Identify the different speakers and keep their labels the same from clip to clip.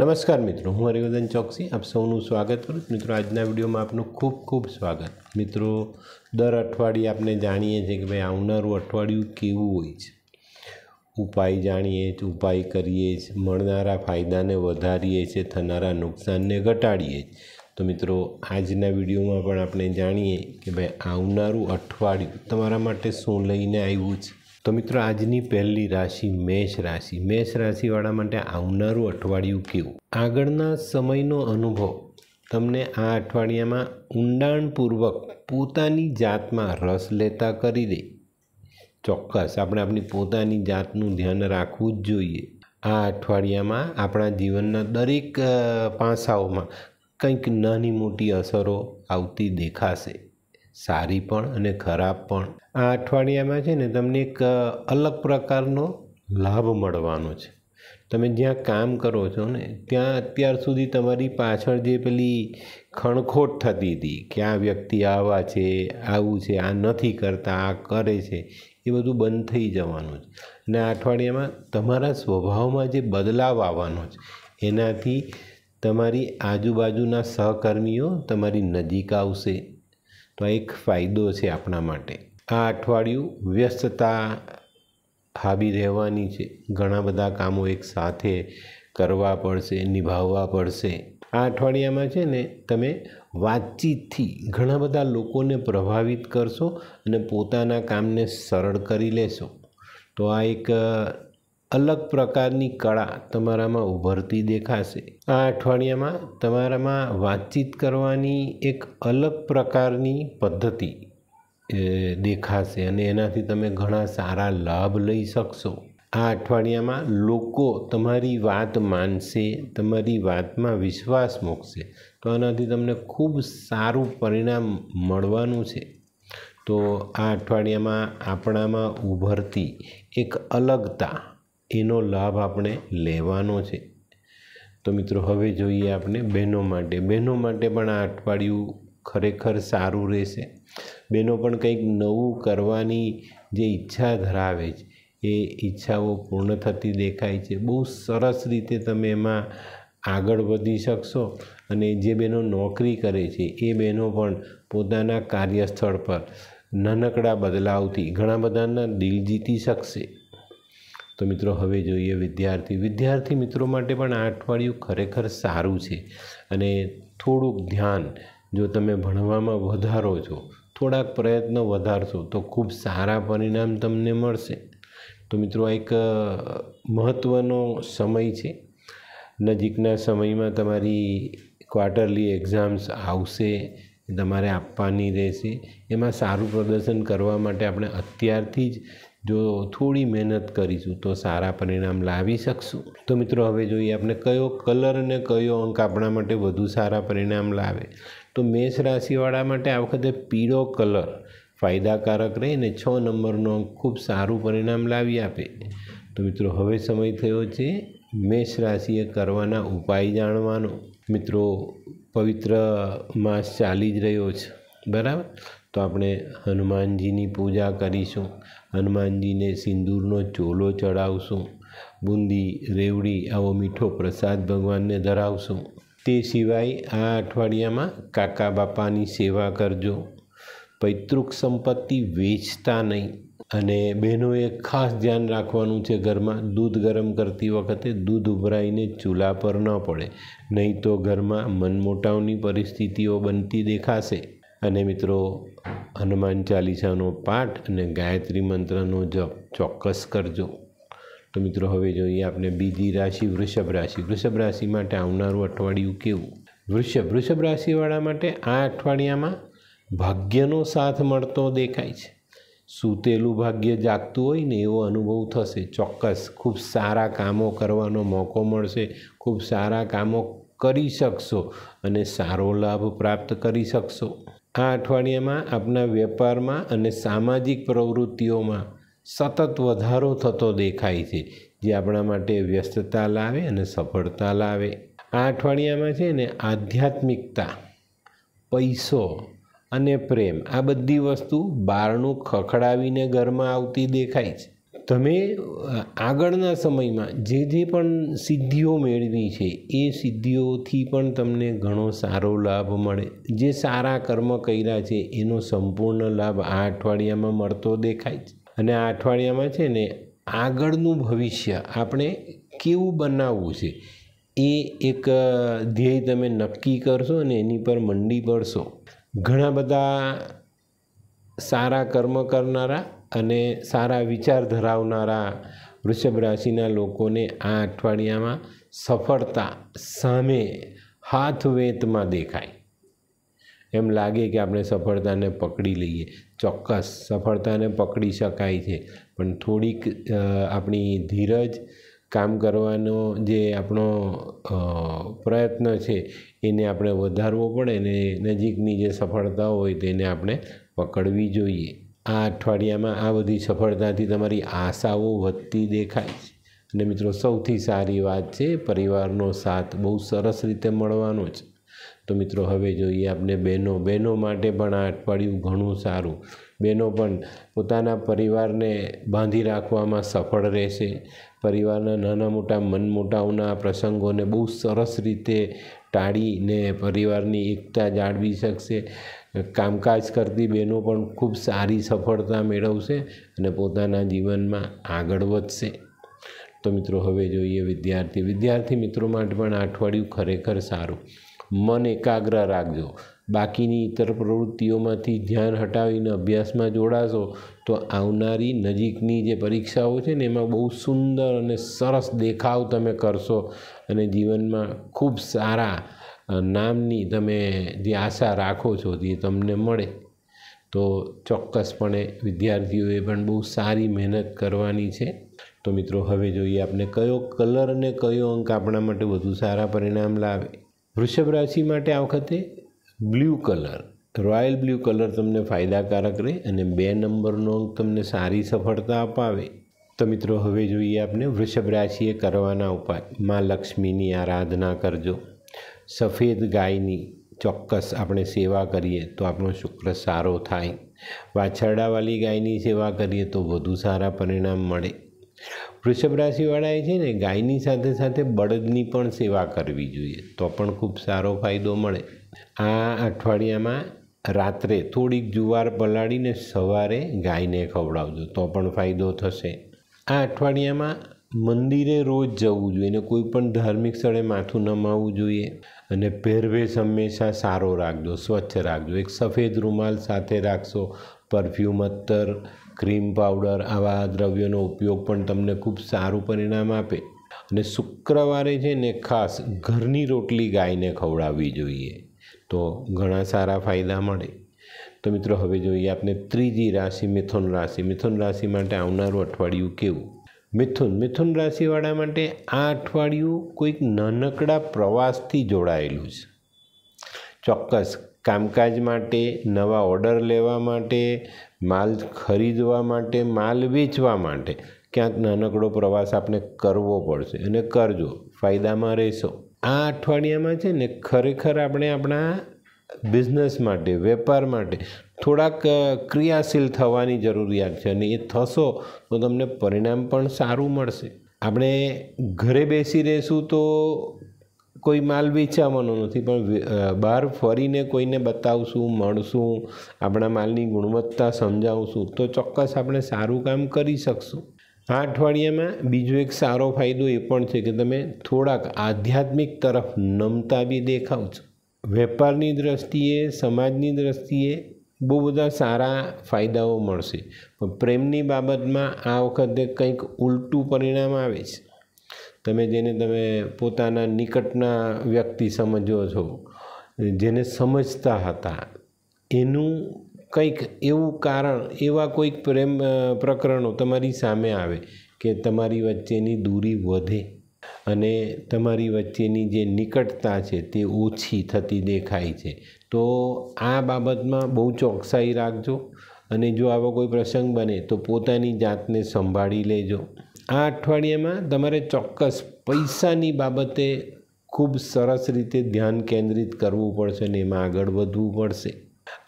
Speaker 1: નમસ્કાર મિત્રો હું હરિવર્ધન ચોકસી આપ સૌનું સ્વાગત કરું છું મિત્રો આજના વિડીયોમાં આપનું ખૂબ ખૂબ સ્વાગત મિત્રો દર અઠવાડિયે આપણે જાણીએ છીએ કે ભાઈ આવનારું અઠવાડિયું કેવું હોય છે ઉપાય જાણીએ છીએ ઉપાય કરીએ છીએ મળનારા ફાયદાને વધારીએ છીએ થનારા નુકસાનને ઘટાડીએ તો મિત્રો આજના વિડીયોમાં પણ આપણે જાણીએ કે ભાઈ આવનારું અઠવાડિયું તમારા માટે શું લઈને આવ્યું છે તો મિત્રો આજની પહેલી રાશિ મેષ રાશિ મેષ રાશિવાળા માટે આવનારું અઠવાડિયું કેવું આગળના સમયનો અનુભવ તમને આ અઠવાડિયામાં ઊંડાણપૂર્વક પોતાની જાતમાં રસ લેતા કરી દે ચોક્કસ આપણે આપણી પોતાની જાતનું ધ્યાન રાખવું જ જોઈએ આ અઠવાડિયામાં આપણા જીવનના દરેક પાસાઓમાં કંઈક નાની મોટી અસરો આવતી દેખાશે સારી પણ અને ખરાબ પણ આ અઠવાડિયામાં છે ને તમને એક અલગ પ્રકારનો લાભ મળવાનો છે તમે જ્યાં કામ કરો છો ને ત્યાં અત્યાર સુધી તમારી પાછળ જે પેલી ખણખોટ થતી હતી કે આ વ્યક્તિ આવા છે આવું છે આ નથી કરતા આ કરે છે એ બધું બંધ થઈ જવાનું છે અને આ અઠવાડિયામાં તમારા સ્વભાવમાં જે બદલાવ આવવાનો છે એનાથી તમારી આજુબાજુના સહકર્મીઓ તમારી નજીક આવશે તો આ એક ફાયદો છે આપણા માટે આ અઠવાડિયું વ્યસ્તતા હાબી રહેવાની છે ઘણા બધા કામો એક સાથે કરવા પડશે નિભાવવા પડશે આ અઠવાડિયામાં છે ને તમે વાતચીતથી ઘણા બધા લોકોને પ્રભાવિત કરશો અને પોતાના કામને સરળ કરી લેશો તો આ એક અલગ પ્રકારની કળા તમારામાં ઉભરતી દેખાશે આ અઠવાડિયામાં તમારામાં વાતચીત કરવાની એક અલગ પ્રકારની પદ્ધતિ દેખાશે અને એનાથી તમે ઘણા સારા લાભ લઈ શકશો આ અઠવાડિયામાં લોકો તમારી વાત માનશે તમારી વાતમાં વિશ્વાસ મૂકશે તો આનાથી તમને ખૂબ સારું પરિણામ મળવાનું છે તો આ અઠવાડિયામાં આપણામાં ઉભરતી એક અલગતા એનો લાભ આપણે લેવાનો છે તો મિત્રો હવે જોઈએ આપણે બહેનો માટે બહેનો માટે પણ આ અઠવાડિયું ખરેખર સારું રહેશે બહેનો પણ કંઈક નવું કરવાની જે ઈચ્છા ધરાવે છે એ ઈચ્છાઓ પૂર્ણ થતી દેખાય છે બહુ સરસ રીતે તમે એમાં આગળ વધી શકશો અને જે બહેનો નોકરી કરે છે એ બહેનો પણ પોતાના કાર્યસ્થળ પર નાનકડા બદલાવથી ઘણા બધાના દિલ જીતી શકશે તો મિત્રો હવે જોઈએ વિદ્યાર્થી વિદ્યાર્થી મિત્રો માટે પણ આ અઠવાડિયું ખરેખર સારું છે અને થોડુંક ધ્યાન જો તમે ભણવામાં વધારો છો થોડાક પ્રયત્નો વધારશો તો ખૂબ સારા પરિણામ તમને મળશે તો મિત્રો એક મહત્ત્વનો સમય છે નજીકના સમયમાં તમારી ક્વાર્ટરલી એક્ઝામ્સ આવશે તમારે આપવાની રહેશે એમાં સારું પ્રદર્શન કરવા માટે આપણે અત્યારથી જ જો થોડી મહેનત કરીશું તો સારા પરિણામ લાવી શકશું તો મિત્રો હવે જોઈએ આપણે કયો કલર અને કયો અંક આપણા માટે વધુ સારા પરિણામ લાવે તો મેષ રાશિવાળા માટે આ વખતે પીળો કલર ફાયદાકારક રહે અને છ નંબરનો અંક ખૂબ સારું પરિણામ લાવી આપે તો મિત્રો હવે સમય થયો છે મેષ રાશિએ કરવાના ઉપાય જાણવાનો મિત્રો પવિત્ર માસ ચાલી જ રહ્યો છે બરાબર તો આપણે હનુમાનજીની પૂજા કરીશું હનુમાનજીને સિંદૂરનો ચોલો ચડાવશું બુંદી રેવડી આવો મીઠો પ્રસાદ ભગવાનને ધરાવશું તે સિવાય આ અઠવાડિયામાં કાકા બાપાની સેવા કરજો પૈતૃક સંપત્તિ વેચતા નહીં અને બહેનોએ ખાસ ધ્યાન રાખવાનું છે ઘરમાં દૂધ ગરમ કરતી વખતે દૂધ ઉભરાઈને ચૂલા પર ન પડે નહીં તો ઘરમાં મનમોટાવની પરિસ્થિતિઓ બનતી દેખાશે અને મિત્રો હનુમાન ચાલીસાનો પાઠ અને ગાયત્રી મંત્રનો જપ ચોક્કસ કરજો તો મિત્રો હવે જોઈએ આપણે બીજી રાશિ વૃષભ રાશિ વૃષભ રાશિ માટે આવનારું અઠવાડિયું કેવું વૃષભ વૃષભ રાશિવાળા માટે આ અઠવાડિયામાં ભાગ્યનો સાથ મળતો દેખાય છે સૂતેલું ભાગ્ય જાગતું હોય ને એવો અનુભવ થશે ચોક્કસ ખૂબ સારા કામો કરવાનો મોકો મળશે ખૂબ સારા કામો કરી શકશો અને સારો લાભ પ્રાપ્ત કરી શકશો આ અઠવાડિયામાં આપના વેપારમાં અને સામાજિક પ્રવૃત્તિઓમાં સતત વધારો થતો દેખાય છે જે આપણા માટે વ્યસ્તતા લાવે અને સફળતા લાવે આ અઠવાડિયામાં છે ને આધ્યાત્મિકતા પૈસો અને પ્રેમ આ બધી વસ્તુ બહારનું ખખડાવીને ઘરમાં આવતી દેખાય છે તમે આગળના સમયમાં જે જે પણ સિદ્ધિઓ મેળવી છે એ સિદ્ધિઓથી પણ તમને ઘણો સારો લાભ મળે જે સારા કર્મ કર્યા છે એનો સંપૂર્ણ લાભ આ અઠવાડિયામાં મળતો દેખાય છે અને આ અઠવાડિયામાં છે ને આગળનું ભવિષ્ય આપણે કેવું બનાવવું છે એ એક ધ્યેય તમે નક્કી કરશો અને એની પર મંડી પડશો ઘણા બધા સારા કર્મ કરનારા અને સારા વિચાર ધરાવનારા વૃષભ રાશિના લોકોને આ અઠવાડિયામાં સફળતા સામે હાથવેતમાં દેખાય એમ લાગે કે આપણે સફળતાને પકડી લઈએ ચોક્કસ સફળતાને પકડી શકાય છે પણ થોડીક આપણી ધીરજ કામ કરવાનો જે આપણો પ્રયત્ન છે એને આપણે વધારવો પડે ને નજીકની જે સફળતા હોય તેને આપણે પકડવી જોઈએ આ અઠવાડિયામાં આ બધી સફળતાથી તમારી આશાઓ વધતી દેખાય છે અને મિત્રો સૌથી સારી વાત છે પરિવારનો સાથ બહુ સરસ રીતે મળવાનો છે તો મિત્રો હવે જોઈએ આપણે બહેનો બહેનો માટે પણ આ અઠવાડિયું ઘણું સારું બહેનો પણ પોતાના પરિવારને બાંધી રાખવામાં સફળ રહેશે પરિવારના નાના મોટા મનમોટાઓના પ્રસંગોને બહુ સરસ રીતે ટાળીને પરિવારની એકતા જાળવી શકશે કામકાજ કરતી બહેનો પણ ખૂબ સારી સફળતા મેળવશે અને પોતાના જીવનમાં આગળ વધશે તો મિત્રો હવે જોઈએ વિદ્યાર્થી વિદ્યાર્થી મિત્રો માટે પણ અઠવાડિયું ખરેખર સારું મન એકાગ્ર રાખજો બાકીની ઇતર પ્રવૃત્તિઓમાંથી ધ્યાન હટાવીને અભ્યાસમાં જોડાશો તો આવનારી નજીકની જે પરીક્ષાઓ છે ને એમાં બહુ સુંદર અને સરસ દેખાવ તમે કરશો અને જીવનમાં ખૂબ સારા નામની તમે જે આશા રાખો છો તે તમને મળે તો ચોક્કસપણે વિદ્યાર્થીઓએ પણ બહુ સારી મહેનત કરવાની છે તો મિત્રો હવે જોઈએ આપણે કયો કલર અને કયો અંક આપણા માટે વધુ સારા પરિણામ લાવે વૃષભ રાશિ માટે આ વખતે blue colour royal blue colour તમને ફાયદાકારક રહે અને બે નંબરનો અંક તમને સારી સફળતા અપાવે તો મિત્રો હવે જોઈએ આપણે વૃષભ રાશિએ કરવાના ઉપાય મા લક્ષ્મીની આરાધના કરજો સફેદ ગાયની ચોક્કસ આપણે સેવા કરીએ તો આપણો શુક્ર સારો થાય વાછરડાવાળી ગાયની સેવા કરીએ તો વધુ સારા પરિણામ મળે વૃષભ રાશિવાળાએ છે ને ગાયની સાથે સાથે બળદની પણ સેવા કરવી જોઈએ તો પણ ખૂબ સારો ફાયદો મળે આ અઠવાડિયામાં રાત્રે થોડીક જુવાર પલાળીને સવારે ગાયને ખવડાવજો તો પણ ફાયદો થશે આ અઠવાડિયામાં મંદિરે રોજ જવું જોઈએ ને કોઈ પણ ધાર્મિક સ્થળે માથું નમાવવું જોઈએ અને પહેરવેશ હંમેશા સારો રાખજો સ્વચ્છ રાખજો એક સફેદ રૂમાલ સાથે રાખશો પરફ્યુમ અત્તર ક્રીમ પાવડર આવા દ્રવ્યોનો ઉપયોગ પણ તમને ખૂબ સારું પરિણામ આપે અને શુક્રવારે છે ને ખાસ ઘરની રોટલી ગાયને ખવડાવવી જોઈએ તો ઘણા સારા ફાયદા મળે તો મિત્રો હવે જોઈએ આપણે ત્રીજી રાશિ મિથુન રાશિ મિથુન રાશિ માટે આવનારું અઠવાડિયું કેવું મિથુન મિથુન રાશિવાળા માટે આ અઠવાડિયું કોઈક નાનકડા પ્રવાસથી જોડાયેલું છે ચોક્કસ કામકાજ માટે નવા ઓર્ડર લેવા માટે માલ ખરીદવા માટે માલ વેચવા માટે ક્યાંક નાનકડો પ્રવાસ આપણે કરવો પડશે અને કરજો ફાયદામાં રહેશો આ અઠવાડિયામાં છે ને ખરેખર આપણે આપણા બિઝનેસ માટે વેપાર માટે થોડાક ક્રિયાશીલ થવાની જરૂરિયાત છે અને એ થશો તો તમને પરિણામ પણ સારું મળશે આપણે ઘરે બેસી રહેશું તો કોઈ માલ વેચાવાનો નથી પણ બહાર ફરીને કોઈને બતાવશું મળશું આપણા માલની ગુણવત્તા સમજાવશું તો ચોક્કસ આપણે સારું કામ કરી શકશું આ અઠવાડિયામાં બીજો એક સારો ફાયદો એ પણ છે કે તમે થોડાક આધ્યાત્મિક તરફ નમતા બી દેખાવ છો વેપારની દૃષ્ટિએ સમાજની દૃષ્ટિએ બહુ બધા સારા ફાયદાઓ મળશે પણ પ્રેમની બાબતમાં આ વખતે કંઈક ઉલટું પરિણામ આવે છે તમે જેને તમે પોતાના નિકટના વ્યક્તિ સમજો છો જેને સમજતા હતા એનું કંઈક એવું કારણ એવા કોઈક પ્રેમ પ્રકરણો તમારી સામે આવે કે તમારી વચ્ચેની દૂરી વધે અને તમારી વચ્ચેની જે નિકટતા છે તે ઓછી થતી દેખાય છે તો આ બાબતમાં બહુ ચોકસાઈ રાખજો અને જો આવો કોઈ પ્રસંગ બને તો પોતાની જાતને સંભાળી લેજો આ અઠવાડિયામાં તમારે ચોક્કસ પૈસાની બાબતે ખૂબ સરસ રીતે ધ્યાન કેન્દ્રિત કરવું પડશે અને એમાં આગળ વધવું પડશે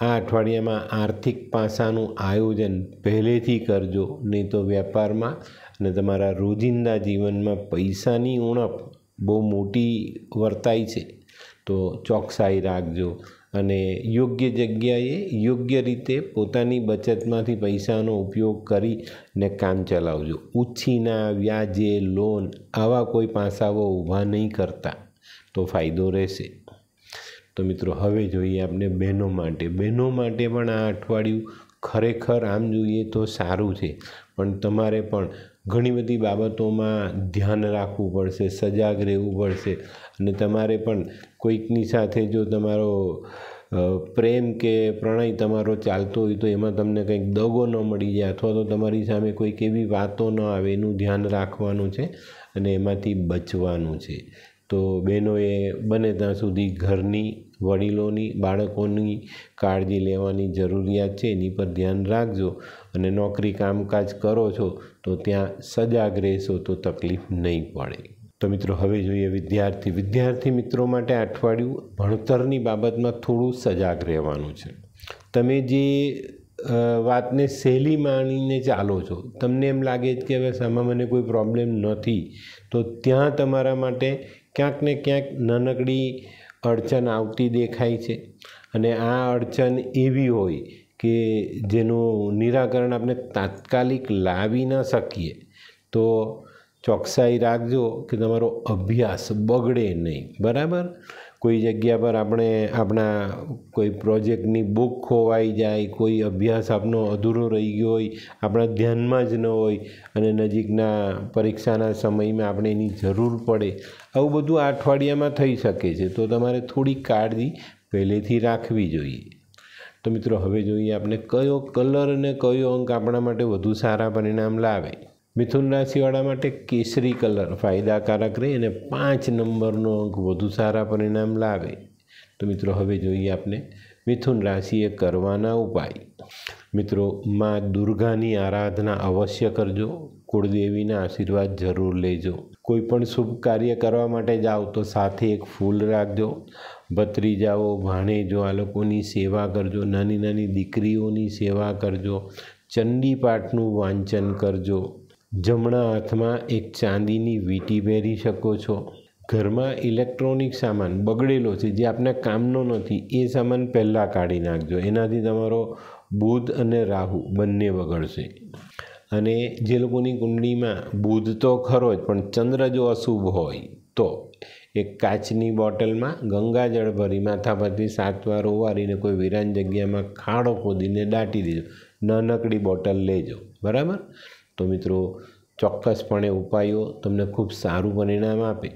Speaker 1: આ અઠવાડિયામાં આર્થિક પાસાનું આયોજન પહેલેથી કરજો નહીં તો વેપારમાં ને તમારા રોજિંદા જીવનમાં પૈસાની ઉણપ બહુ મોટી વર્તાય છે તો ચોકસાઈ રાખજો અને યોગ્ય જગ્યાએ યોગ્ય રીતે પોતાની બચતમાંથી પૈસાનો ઉપયોગ કરીને કામ ચલાવજો ઉછીના વ્યાજે લોન આવા કોઈ પાસાઓ ઊભા નહીં કરતા તો ફાયદો રહેશે તો મિત્રો હવે જોઈએ આપણે બહેનો માટે બહેનો માટે પણ આ અઠવાડિયું ખરેખર આમ જોઈએ તો સારું છે પણ તમારે પણ ઘણી બધી બાબતોમાં ધ્યાન રાખવું પડશે સજાગ રહેવું પડશે અને તમારે પણ કોઈકની સાથે જો તમારો પ્રેમ કે પ્રણય તમારો ચાલતો હોય તો એમાં તમને કંઈક દગો ન મળી જાય અથવા તો તમારી સામે કોઈક એવી વાતો ન આવે એનું ધ્યાન રાખવાનું છે અને એમાંથી બચવાનું છે તો બહેનોએ બને ત્યાં સુધી ઘરની વડીલોની બાળકોની કાળજી લેવાની જરૂરિયાત છે એની પર ધ્યાન રાખજો અને નોકરી કામકાજ કરો છો તો ત્યાં સજાગ રહેશો તો તકલીફ નહીં પડે તો મિત્રો હવે જોઈએ વિદ્યાર્થી વિદ્યાર્થી મિત્રો માટે અઠવાડિયું ભણતરની બાબતમાં થોડું સજાગ રહેવાનું છે તમે જે વાતને સહેલી માણીને ચાલો છો તમને એમ લાગે છે કે હવે આમાં મને કોઈ પ્રોબ્લેમ નથી તો ત્યાં તમારા માટે ક્યાંક ને ક્યાંક નાનકડી અડચણ આવતી દેખાય છે અને આ અડચણ એવી હોય કે જેનું નિરાકરણ આપણે તાત્કાલિક લાવી ન શકીએ તો ચોકસાઈ રાખજો કે તમારો અભ્યાસ બગડે નહીં બરાબર કોઈ જગ્યા પર આપણે આપણા કોઈ પ્રોજેક્ટની બુક ખોવાઈ જાય કોઈ અભ્યાસ આપનો અધૂરો રહી ગયો હોય આપણા ધ્યાનમાં જ ન હોય અને નજીકના પરીક્ષાના સમયમાં આપણે એની જરૂર પડે આવું બધું આ અઠવાડિયામાં થઈ શકે છે તો તમારે થોડી કાળજી પહેલેથી રાખવી જોઈએ તો મિત્રો હવે જોઈએ આપણે કયો કલર અને કયો અંક આપણા માટે વધુ સારા પરિણામ લાવે મિથુન રાશિવાળા માટે કેસરી કલર ફાયદાકારક રહે અને પાંચ નંબરનો અંક વધુ સારા પરિણામ લાવે તો મિત્રો હવે જોઈએ આપણે મિથુન રાશિએ કરવાના ઉપાય મિત્રો મા દુર્ગાની આરાધના અવશ્ય કરજો કુળદેવીના આશીર્વાદ જરૂર લેજો કોઈ પણ શુભ કાર્ય કરવા માટે જાઓ તો સાથે એક ફૂલ રાખજો ભત્રીજાઓ ભાણેજો આ લોકોની સેવા કરજો નાની નાની દીકરીઓની સેવા કરજો ચંડી પાઠનું વાંચન કરજો જમણા હાથમાં એક ચાંદીની વીંટી પહેરી શકો છો ઘરમાં ઇલેક્ટ્રોનિક સામાન બગડેલો છે જે આપના કામનો નથી એ સામાન પહેલાં કાઢી નાખજો એનાથી તમારો બુધ અને રાહુ બંને બગડશે અને જે લોકોની કુંડળીમાં બુધ તો ખરો જ પણ ચંદ્ર જો અશુભ હોય તો એક કાચની બોટલમાં ગંગાજળ ભરી માથા પરથી સાત વાર ઓવારીને કોઈ વિરાન જગ્યામાં ખાડો ખોદીને દાટી દેજો નાનકડી બોટલ લેજો બરાબર તો મિત્રો ચોક્કસપણે ઉપાયો તમને ખૂબ સારું પરિણામ આપે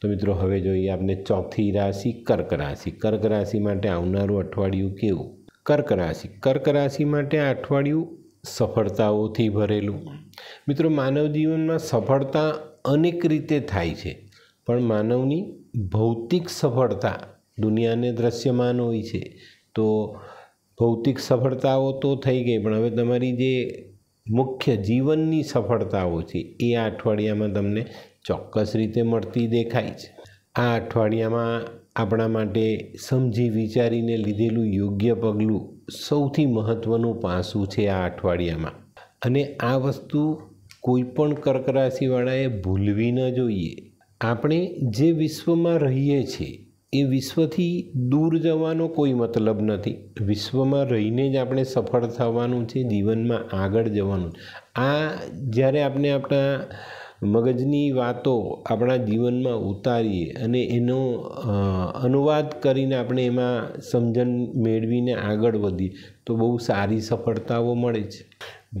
Speaker 1: તો મિત્રો હવે જોઈએ આપણે ચોથી રાશિ કર્ક રાશિ કર્ક રાશિ માટે આવનારું અઠવાડિયું કેવું કર્ક રાશિ કર્ક રાશિ માટે આ અઠવાડિયું સફળતાઓથી ભરેલું મિત્રો માનવ જીવનમાં સફળતા અનેક રીતે થાય છે પણ માનવની ભૌતિક સફળતા દુનિયાને દ્રશ્યમાન હોય છે તો ભૌતિક સફળતાઓ તો થઈ ગઈ પણ હવે તમારી જે મુખ્ય જીવનની સફળતાઓ છે એ આ અઠવાડિયામાં તમને ચોક્કસ રીતે મળતી દેખાય છે આ અઠવાડિયામાં આપણા માટે સમજી વિચારીને લીધેલું યોગ્ય પગલું સૌથી મહત્ત્વનું પાસું છે આ અઠવાડિયામાં અને આ વસ્તુ કોઈપણ કર્ક રાશિવાળાએ ભૂલવી ન જોઈએ આપણે જે વિશ્વમાં રહીએ છીએ એ વિશ્વથી દૂર જવાનો કોઈ મતલબ નથી વિશ્વમાં રહીને જ આપણે સફળ થવાનું છે જીવનમાં આગળ જવાનું આ જ્યારે આપણે આપણા મગજની વાતો આપણા જીવનમાં ઉતારીએ અને એનો અનુવાદ કરીને આપણે એમાં સમજણ મેળવીને આગળ વધીએ તો બહુ સારી સફળતાઓ મળે છે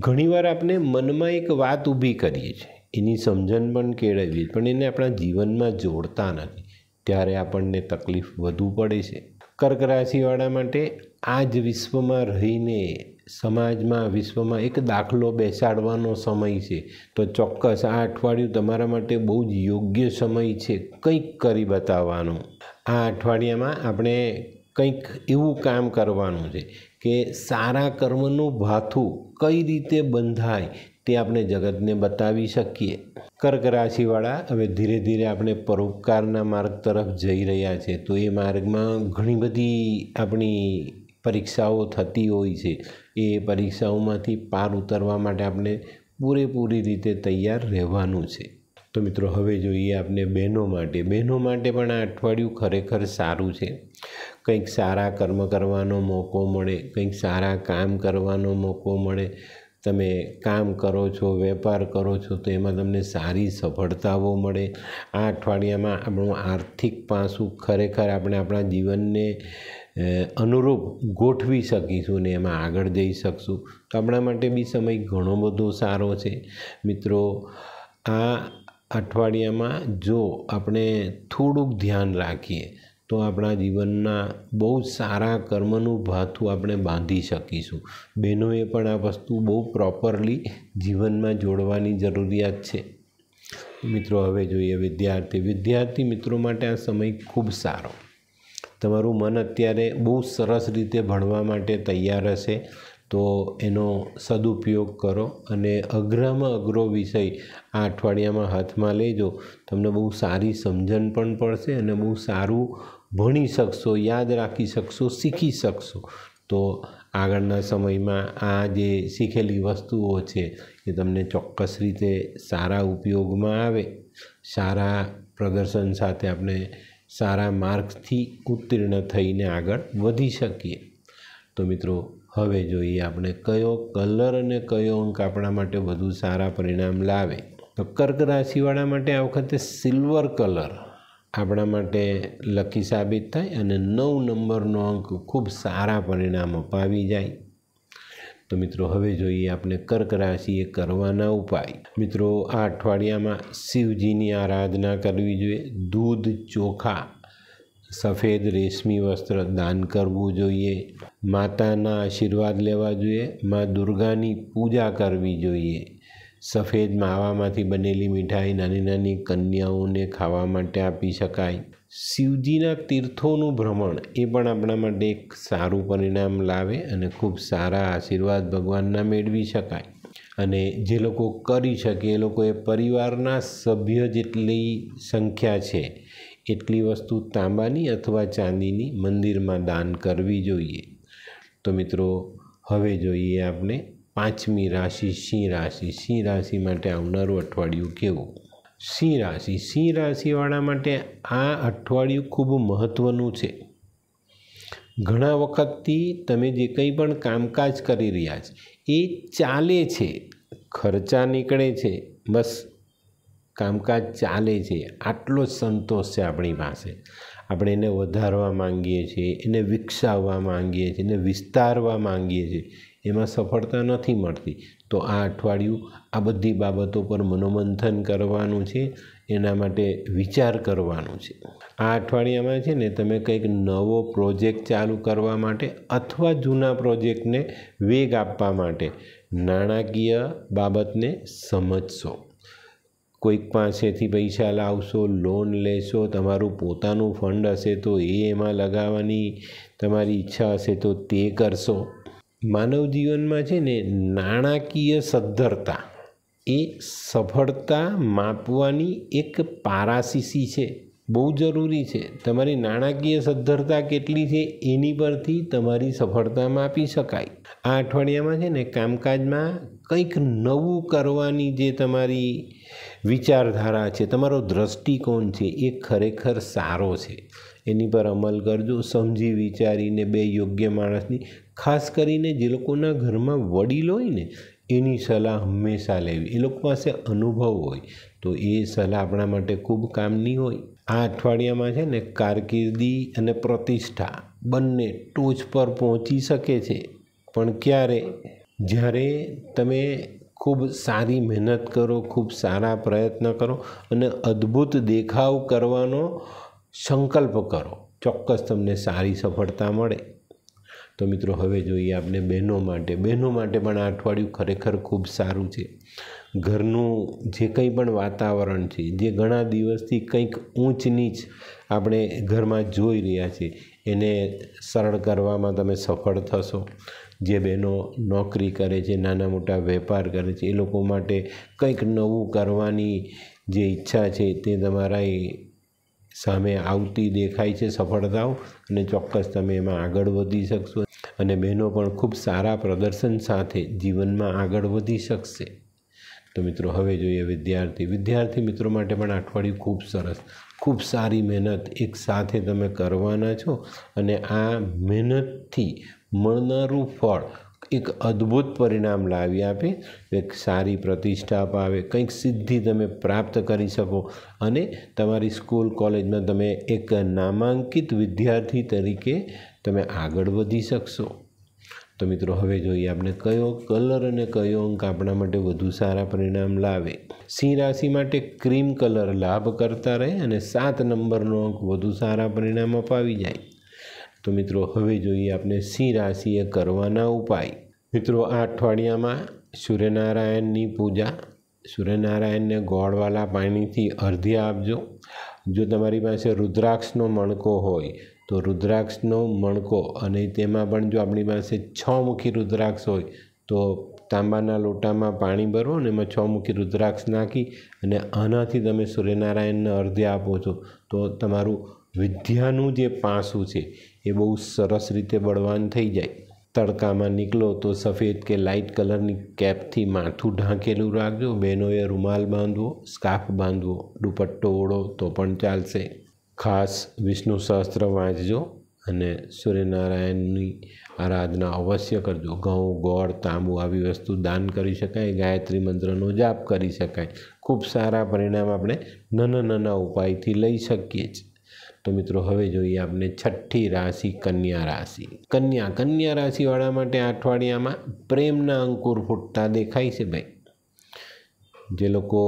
Speaker 1: ઘણીવાર આપણે મનમાં એક વાત ઊભી કરીએ છીએ એની સમજણ પણ કેળવીએ પણ એને આપણા જીવનમાં જોડતા નથી ત્યારે આપણને તકલીફ વધુ પડે છે કર્ક રાશિવાળા માટે આ જ વિશ્વમાં રહીને સમાજમાં વિશ્વમાં એક દાખલો બેસાડવાનો સમય છે તો ચોક્કસ આ અઠવાડિયું તમારા માટે બહુ જ યોગ્ય સમય છે કંઈક કરી બતાવવાનું આ અઠવાડિયામાં આપણે કંઈક એવું કામ કરવાનું છે કે સારા કર્મનું ભાથું કઈ રીતે બંધાય તે આપણે જગતને બતાવી શકીએ કર્ક રાશિવાળા હવે ધીરે ધીરે આપણે પરોપકારના માર્ગ તરફ જઈ રહ્યા છે તો એ માર્ગમાં ઘણી બધી આપણી પરીક્ષાઓ થતી હોય છે એ પરીક્ષાઓમાંથી પાર ઉતરવા માટે આપણે પૂરેપૂરી રીતે તૈયાર રહેવાનું છે તો મિત્રો હવે જોઈએ આપણે બહેનો માટે બહેનો માટે પણ આ અઠવાડિયું ખરેખર સારું છે કંઈક સારા કર્મ કરવાનો મોકો મળે કંઈક સારા કામ કરવાનો મોકો મળે તમે કામ કરો છો વેપાર કરો છો તો એમાં તમને સારી સફળતાઓ મળે આ અઠવાડિયામાં આપણું આર્થિક પાસું ખરેખર આપણે આપણા જીવનને અનુરૂપ ગોઠવી શકીશું ને એમાં આગળ જઈ શકશું તો આપણા માટે બી સમય ઘણો બધો સારો છે મિત્રો આ અઠવાડિયામાં જો આપણે થોડુંક ધ્યાન રાખીએ તો આપણા જીવનના બહુ સારા કર્મનું ભાથું આપણે બાંધી શકીશું બહેનોએ પણ આ વસ્તુ બહુ પ્રોપરલી જીવનમાં જોડવાની જરૂરિયાત છે મિત્રો હવે જોઈએ વિદ્યાર્થી વિદ્યાર્થી મિત્રો માટે આ સમય ખૂબ સારો તમારું મન અત્યારે બહુ સરસ રીતે ભણવા માટે તૈયાર હશે તો એનો સદુપયોગ કરો અને અઘરામાં અઘરો વિષય આ અઠવાડિયામાં હાથમાં લેજો તમને બહુ સારી સમજણ પણ પડશે અને બહુ સારું ભણી શકશો યાદ રાખી શકશો શીખી શકશો તો આગળના સમયમાં આ જે શીખેલી વસ્તુઓ છે એ તમને ચોક્કસ રીતે સારા ઉપયોગમાં આવે સારા પ્રદર્શન સાથે આપણે સારા માર્કથી ઉત્તીર્ણ થઈને આગળ વધી શકીએ તો મિત્રો હવે જોઈએ આપણે કયો કલર અને કયો અંક આપણા માટે વધુ સારા પરિણામ લાવે તો કર્ક રાશિવાળા માટે આ વખતે સિલ્વર કલર આપણા માટે લકી સાબિત થાય અને નવ નંબરનો અંક ખૂબ સારા પરિણામ અપાવી જાય તો મિત્રો હવે જોઈએ આપણે કર્ક રાશિએ કરવાના ઉપાય મિત્રો આ અઠવાડિયામાં શિવજીની આરાધના કરવી જોઈએ દૂધ ચોખા સફેદ રેશમી વસ્ત્ર દાન કરવું જોઈએ માતાના આશીર્વાદ લેવા જોઈએ મા દુર્ગાની પૂજા કરવી જોઈએ સફેદ માવામાંથી બનેલી મીઠાઈ નાની નાની કન્યાઓને ખાવા માટે આપી શકાય શિવજીના તીર્થોનું ભ્રમણ એ પણ આપણા માટે એક સારું પરિણામ લાવે અને ખૂબ સારા આશીર્વાદ ભગવાનના મેળવી શકાય અને જે લોકો કરી શકે એ લોકોએ પરિવારના સભ્ય જેટલી સંખ્યા છે એટલી વસ્તુ તાંબાની અથવા ચાંદીની મંદિરમાં દાન કરવી જોઈએ તો મિત્રો હવે જોઈએ આપણે પાંચમી રાશિ સિંહ રાશિ સિંહ રાશિ માટે આવનારું અઠવાડિયું કેવું સિંહ રાશિ સિંહ રાશિવાળા માટે આ અઠવાડિયું ખૂબ મહત્ત્વનું છે ઘણા વખતથી તમે જે કંઈ પણ કામકાજ કરી રહ્યા છે એ ચાલે છે ખર્ચા નીકળે છે બસ કામકાજ ચાલે છે આટલો જ સંતોષ છે આપણી પાસે આપણે એને વધારવા માંગીએ છીએ એને વિકસાવવા માંગીએ છીએ એને વિસ્તારવા માંગીએ છીએ એમાં સફળતા નથી મળતી તો આ અઠવાડિયું આ બધી બાબતો પર મનોમંથન કરવાનું છે એના માટે વિચાર કરવાનો છે આ અઠવાડિયામાં છે ને તમે કંઈક નવો પ્રોજેક્ટ ચાલુ કરવા માટે અથવા જૂના પ્રોજેક્ટને વેગ આપવા માટે નાણાકીય બાબતને સમજશો કોઈક પાસેથી પૈસા લાવશો લોન લેશો તમારું પોતાનું ફંડ હશે તો એ એમાં લગાવવાની તમારી ઈચ્છા હશે તો તે કરશો માનવ જીવનમાં છે ને નાણાકીય સદ્ધરતા એ સફળતા માપવાની એક પારાસીસી છે બહુ જરૂરી છે તમારી નાણાકીય સદ્ધરતા કેટલી છે એની પરથી તમારી સફળતા માપી શકાય આ અઠવાડિયામાં છે ને કામકાજમાં કંઈક નવું કરવાની જે તમારી વિચારધારા છે તમારો દ્રષ્ટિકોણ છે એ ખરેખર સારો છે એની પર અમલ કરજો સમજી વિચારીને બે યોગ્ય માણસની ખાસ કરીને જે લોકોના ઘરમાં વડીલ હોય ને એની સલાહ હંમેશા લેવી એ લોકો પાસે અનુભવ હોય તો એ સલાહ આપણા માટે ખૂબ કામની હોય આ અઠવાડિયામાં છે ને કારકિર્દી અને પ્રતિષ્ઠા બંને ટોચ પર પહોંચી શકે છે પણ ક્યારે જ્યારે તમે ખૂબ સારી મહેનત કરો ખૂબ સારા પ્રયત્ન કરો અને અદ્ભુત દેખાવ કરવાનો સંકલ્પ કરો ચોક્કસ તમને સારી સફળતા મળે તો મિત્રો હવે જોઈએ આપણે બહેનો માટે બહેનો માટે પણ આ અઠવાડિયું ખરેખર ખૂબ સારું છે ઘરનું જે કંઈ પણ વાતાવરણ છે જે ઘણા દિવસથી કંઈક ઊંચ નીચ આપણે ઘરમાં જોઈ રહ્યા છીએ એને સરળ કરવામાં તમે સફળ થશો જે બહેનો નોકરી કરે છે નાના મોટા વેપાર કરે છે એ લોકો માટે કંઈક નવું કરવાની જે ઈચ્છા છે તે તમારા સામે આવતી દેખાય છે સફળતાઓ અને ચોક્કસ તમે એમાં આગળ વધી શકશો અને બહેનો પણ ખૂબ સારા પ્રદર્શન સાથે જીવનમાં આગળ વધી શકશે તો મિત્રો હવે જોઈએ વિદ્યાર્થી વિદ્યાર્થી મિત્રો માટે પણ અઠવાડિયું ખૂબ સરસ ખૂબ સારી મહેનત એક સાથે તમે કરવાના છો અને આ મહેનતથી મળનારું ફળ એક અદ્ભુત પરિણામ લાવી આપે એક સારી પ્રતિષ્ઠા અપાવે કંઈક સિદ્ધિ તમે પ્રાપ્ત કરી શકો અને તમારી સ્કૂલ કોલેજમાં તમે એક નામાંકિત વિદ્યાર્થી તરીકે તમે આગળ વધી શકશો તો મિત્રો હવે જોઈએ આપણે કયો કલર અને કયો અંક આપણા માટે વધુ સારા પરિણામ લાવે સિંહ રાશિ માટે ક્રીમ કલર લાભ કરતા રહે અને સાત નંબરનો અંક વધુ સારા પરિણામ અપાવી જાય તો મિત્રો હવે જોઈએ આપણે સિંહ રાશિએ કરવાના ઉપાય મિત્રો આ અઠવાડિયામાં સૂર્યનારાયણની પૂજા સૂર્યનારાયણને ગોળવાલા પાણીથી અર્ધ્ય આપજો જો તમારી પાસે રુદ્રાક્ષનો મણકો હોય તો રુદ્રાક્ષનો મણકો અને તેમાં પણ જો આપણી પાસે છ મુખી રુદ્રાક્ષ હોય તો તાંબાના લોટામાં પાણી ભરો અને એમાં છ મુખી રુદ્રાક્ષ નાખી અને આનાથી તમે સૂર્યનારાયણને અર્ધે આપો છો તો તમારું વિદ્યાનું જે પાસું છે એ બહુ સરસ રીતે બળવાન થઈ જાય તડકામાં નીકળો તો સફેદ કે લાઇટ કલરની કેપથી માથું ઢાંકેલું રાખજો બહેનોએ રૂમાલ બાંધવો સ્કાર્ફ બાંધવો દુપટ્ટો ઓળો તો પણ ચાલશે ખાસ વિષ્ણુ સહસ્ત્ર વાંચજો અને સૂર્યનારાયણની આરાધના અવશ્ય કરજો ઘઉં ગોળ તાંબુ આવી વસ્તુ દાન કરી શકાય ગાયત્રી મંત્રનો જાપ કરી શકાય ખૂબ સારા પરિણામ આપણે નાના નાના ઉપાયથી લઈ શકીએ છીએ તો મિત્રો હવે જોઈએ આપણે છઠ્ઠી રાશિ કન્યા રાશિ કન્યા કન્યા રાશિવાળા માટે અઠવાડિયામાં પ્રેમના અંકુર ફૂટતા દેખાય છે ભાઈ જે લોકો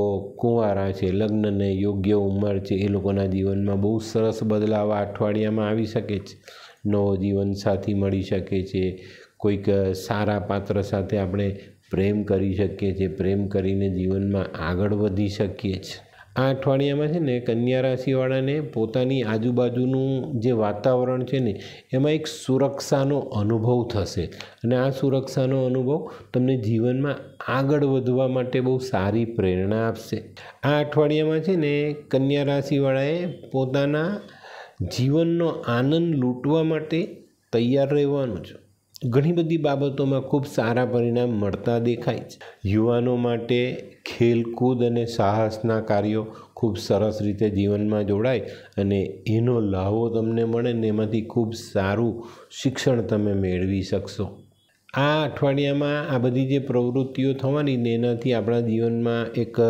Speaker 1: કુંવારા છે લગ્નને યોગ્ય ઉંમર છે એ લોકોના જીવનમાં બહુ સરસ બદલાવ અઠવાડિયામાં આવી શકે છે નવો જીવનસાથી મળી શકે છે કોઈક સારા પાત્ર સાથે આપણે પ્રેમ કરી શકીએ છીએ પ્રેમ કરીને જીવનમાં આગળ વધી શકીએ છીએ આ અઠવાડિયામાં છે ને કન્યા રાશિવાળાને પોતાની આજુબાજુનું જે વાતાવરણ છે ને એમાં એક સુરક્ષાનો અનુભવ થશે અને આ સુરક્ષાનો અનુભવ તમને જીવનમાં આગળ વધવા માટે બહુ સારી પ્રેરણા આપશે આ અઠવાડિયામાં છે ને કન્યા રાશિવાળાએ પોતાના જીવનનો આનંદ લૂંટવા માટે તૈયાર રહેવાનું છે ઘણી બધી બાબતોમાં ખૂબ સારા પરિણામ મળતા દેખાય છે યુવાનો માટે ખેલકૂદ અને સાહસના કાર્યો ખૂબ સરસ રીતે જીવનમાં જોડાય અને એનો લાહવો તમને મળે ને એમાંથી ખૂબ સારું શિક્ષણ તમે મેળવી શકશો આ અઠવાડિયામાં આ બધી જે પ્રવૃત્તિઓ થવાની ને એનાથી આપણા જીવનમાં એક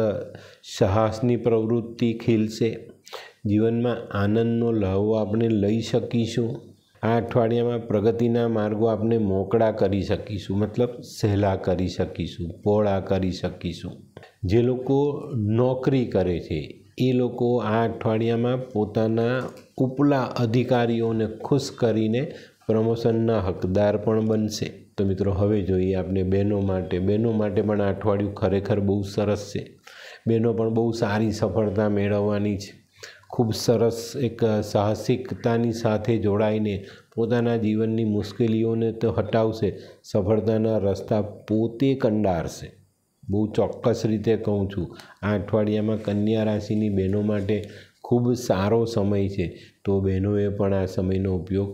Speaker 1: સાહસની પ્રવૃત્તિ ખીલશે જીવનમાં આનંદનો લહાવો આપણે લઈ શકીશું આ અઠવાડિયામાં પ્રગતિના માર્ગો આપને મોકળા કરી શકીશું મતલબ સહેલા કરી શકીશું પહોળા કરી શકીશું જે લોકો નોકરી કરે છે એ લોકો આ અઠવાડિયામાં પોતાના ઉપલા અધિકારીઓને ખુશ કરીને પ્રમોશનના હકદાર પણ બનશે તો મિત્રો હવે જોઈએ આપણે બહેનો માટે બહેનો માટે પણ આ અઠવાડિયું ખરેખર બહુ સરસ છે બહેનો પણ બહુ સારી સફળતા મેળવવાની છે ખૂબ સરસ એક સાહસિકતાની સાથે જોડાઈને પોતાના જીવનની મુશ્કેલીઓને તો હટાવશે સફળતાના રસ્તા પોતે કંડારશે બહુ ચોક્કસ રીતે કહું છું આ અઠવાડિયામાં કન્યા રાશિની બહેનો માટે ખૂબ સારો સમય છે તો બહેનોએ પણ આ સમયનો ઉપયોગ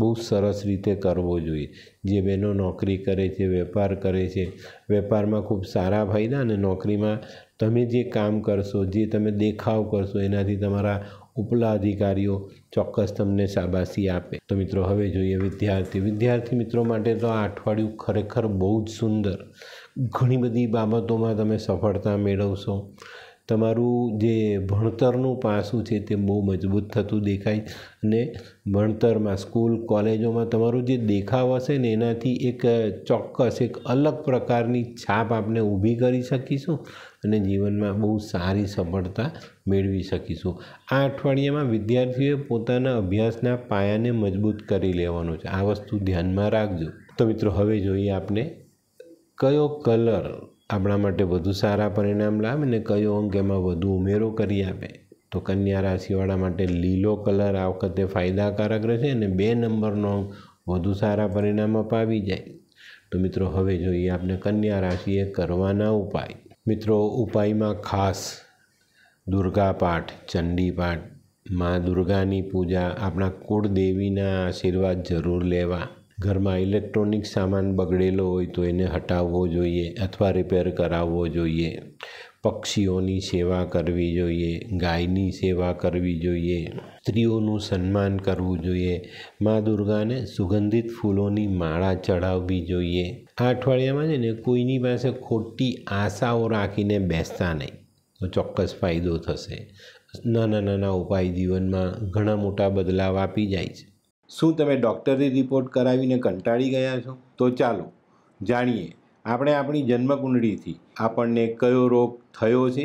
Speaker 1: બહુ સરસ રીતે કરવો જોઈએ જે બહેનો નોકરી કરે છે વેપાર કરે છે વેપારમાં ખૂબ સારા ફાયદા અને નોકરીમાં તમે જે કામ કરશો જે તમે દેખાવ કરશો એનાથી તમારા ઉપલા અધિકારીઓ ચોક્કસ તમને શાબાશી આપે તો મિત્રો હવે જોઈએ વિદ્યાર્થી વિદ્યાર્થી મિત્રો માટે તો આ અઠવાડિયું ખરેખર બહુ જ સુંદર ઘણી બધી બાબતોમાં તમે સફળતા મેળવશો તમારું જે ભણતરનું પાસું છે તે બહુ મજબૂત થતું દેખાય અને ભણતરમાં સ્કૂલ કોલેજોમાં તમારું જે દેખાવ હશે ને એનાથી એક ચોક્કસ એક અલગ પ્રકારની છાપ આપણે ઊભી કરી શકીશું અને જીવનમાં બહુ સારી સફળતા મેળવી શકીશું આ અઠવાડિયામાં વિદ્યાર્થીઓએ પોતાના અભ્યાસના પાયાને મજબૂત કરી લેવાનો છે આ વસ્તુ ધ્યાનમાં રાખજો તો મિત્રો હવે જોઈએ આપણે કયો કલર આપણા માટે વધુ સારા પરિણામ લાવે ને કયો અંક એમાં વધુ ઉમેરો કરી આપે તો કન્યા રાશિવાળા માટે લીલો કલર આ વખતે ફાયદાકારક રહેશે અને બે નંબરનો અંક વધુ સારા પરિણામ અપાવી જાય તો મિત્રો હવે જોઈએ આપણે કન્યા રાશિએ કરવાના ઉપાય મિત્રો ઉપાયમાં ખાસ દુર્ગા પાઠ ચંડી પાઠ મા દુર્ગાની પૂજા આપણા કુળદેવીના આશીર્વાદ જરૂર લેવા ઘરમાં ઇલેક્ટ્રોનિક સામાન બગડેલો હોય તો એને હટાવવો જોઈએ અથવા રિપેર કરાવવો જોઈએ પક્ષીઓની સેવા કરવી જોઈએ ગાયની સેવા કરવી જોઈએ સ્ત્રીઓનું સન્માન કરવું જોઈએ મા દુર્ગાને સુગંધિત ફૂલોની માળા ચડાવવી જોઈએ આ અઠવાડિયામાં છે ને કોઈની પાસે ખોટી આશાઓ રાખીને બેસતા નહીં તો ચોક્કસ ફાયદો થશે નાના નાના ઉપાય જીવનમાં ઘણા મોટા બદલાવ આપી જાય છે શું તમે ડૉક્ટરી રિપોર્ટ કરાવીને કંટાળી ગયા છો તો ચાલો જાણીએ આપણે આપણી જન્મકુંડળીથી આપણને કયો રોગ થયો છે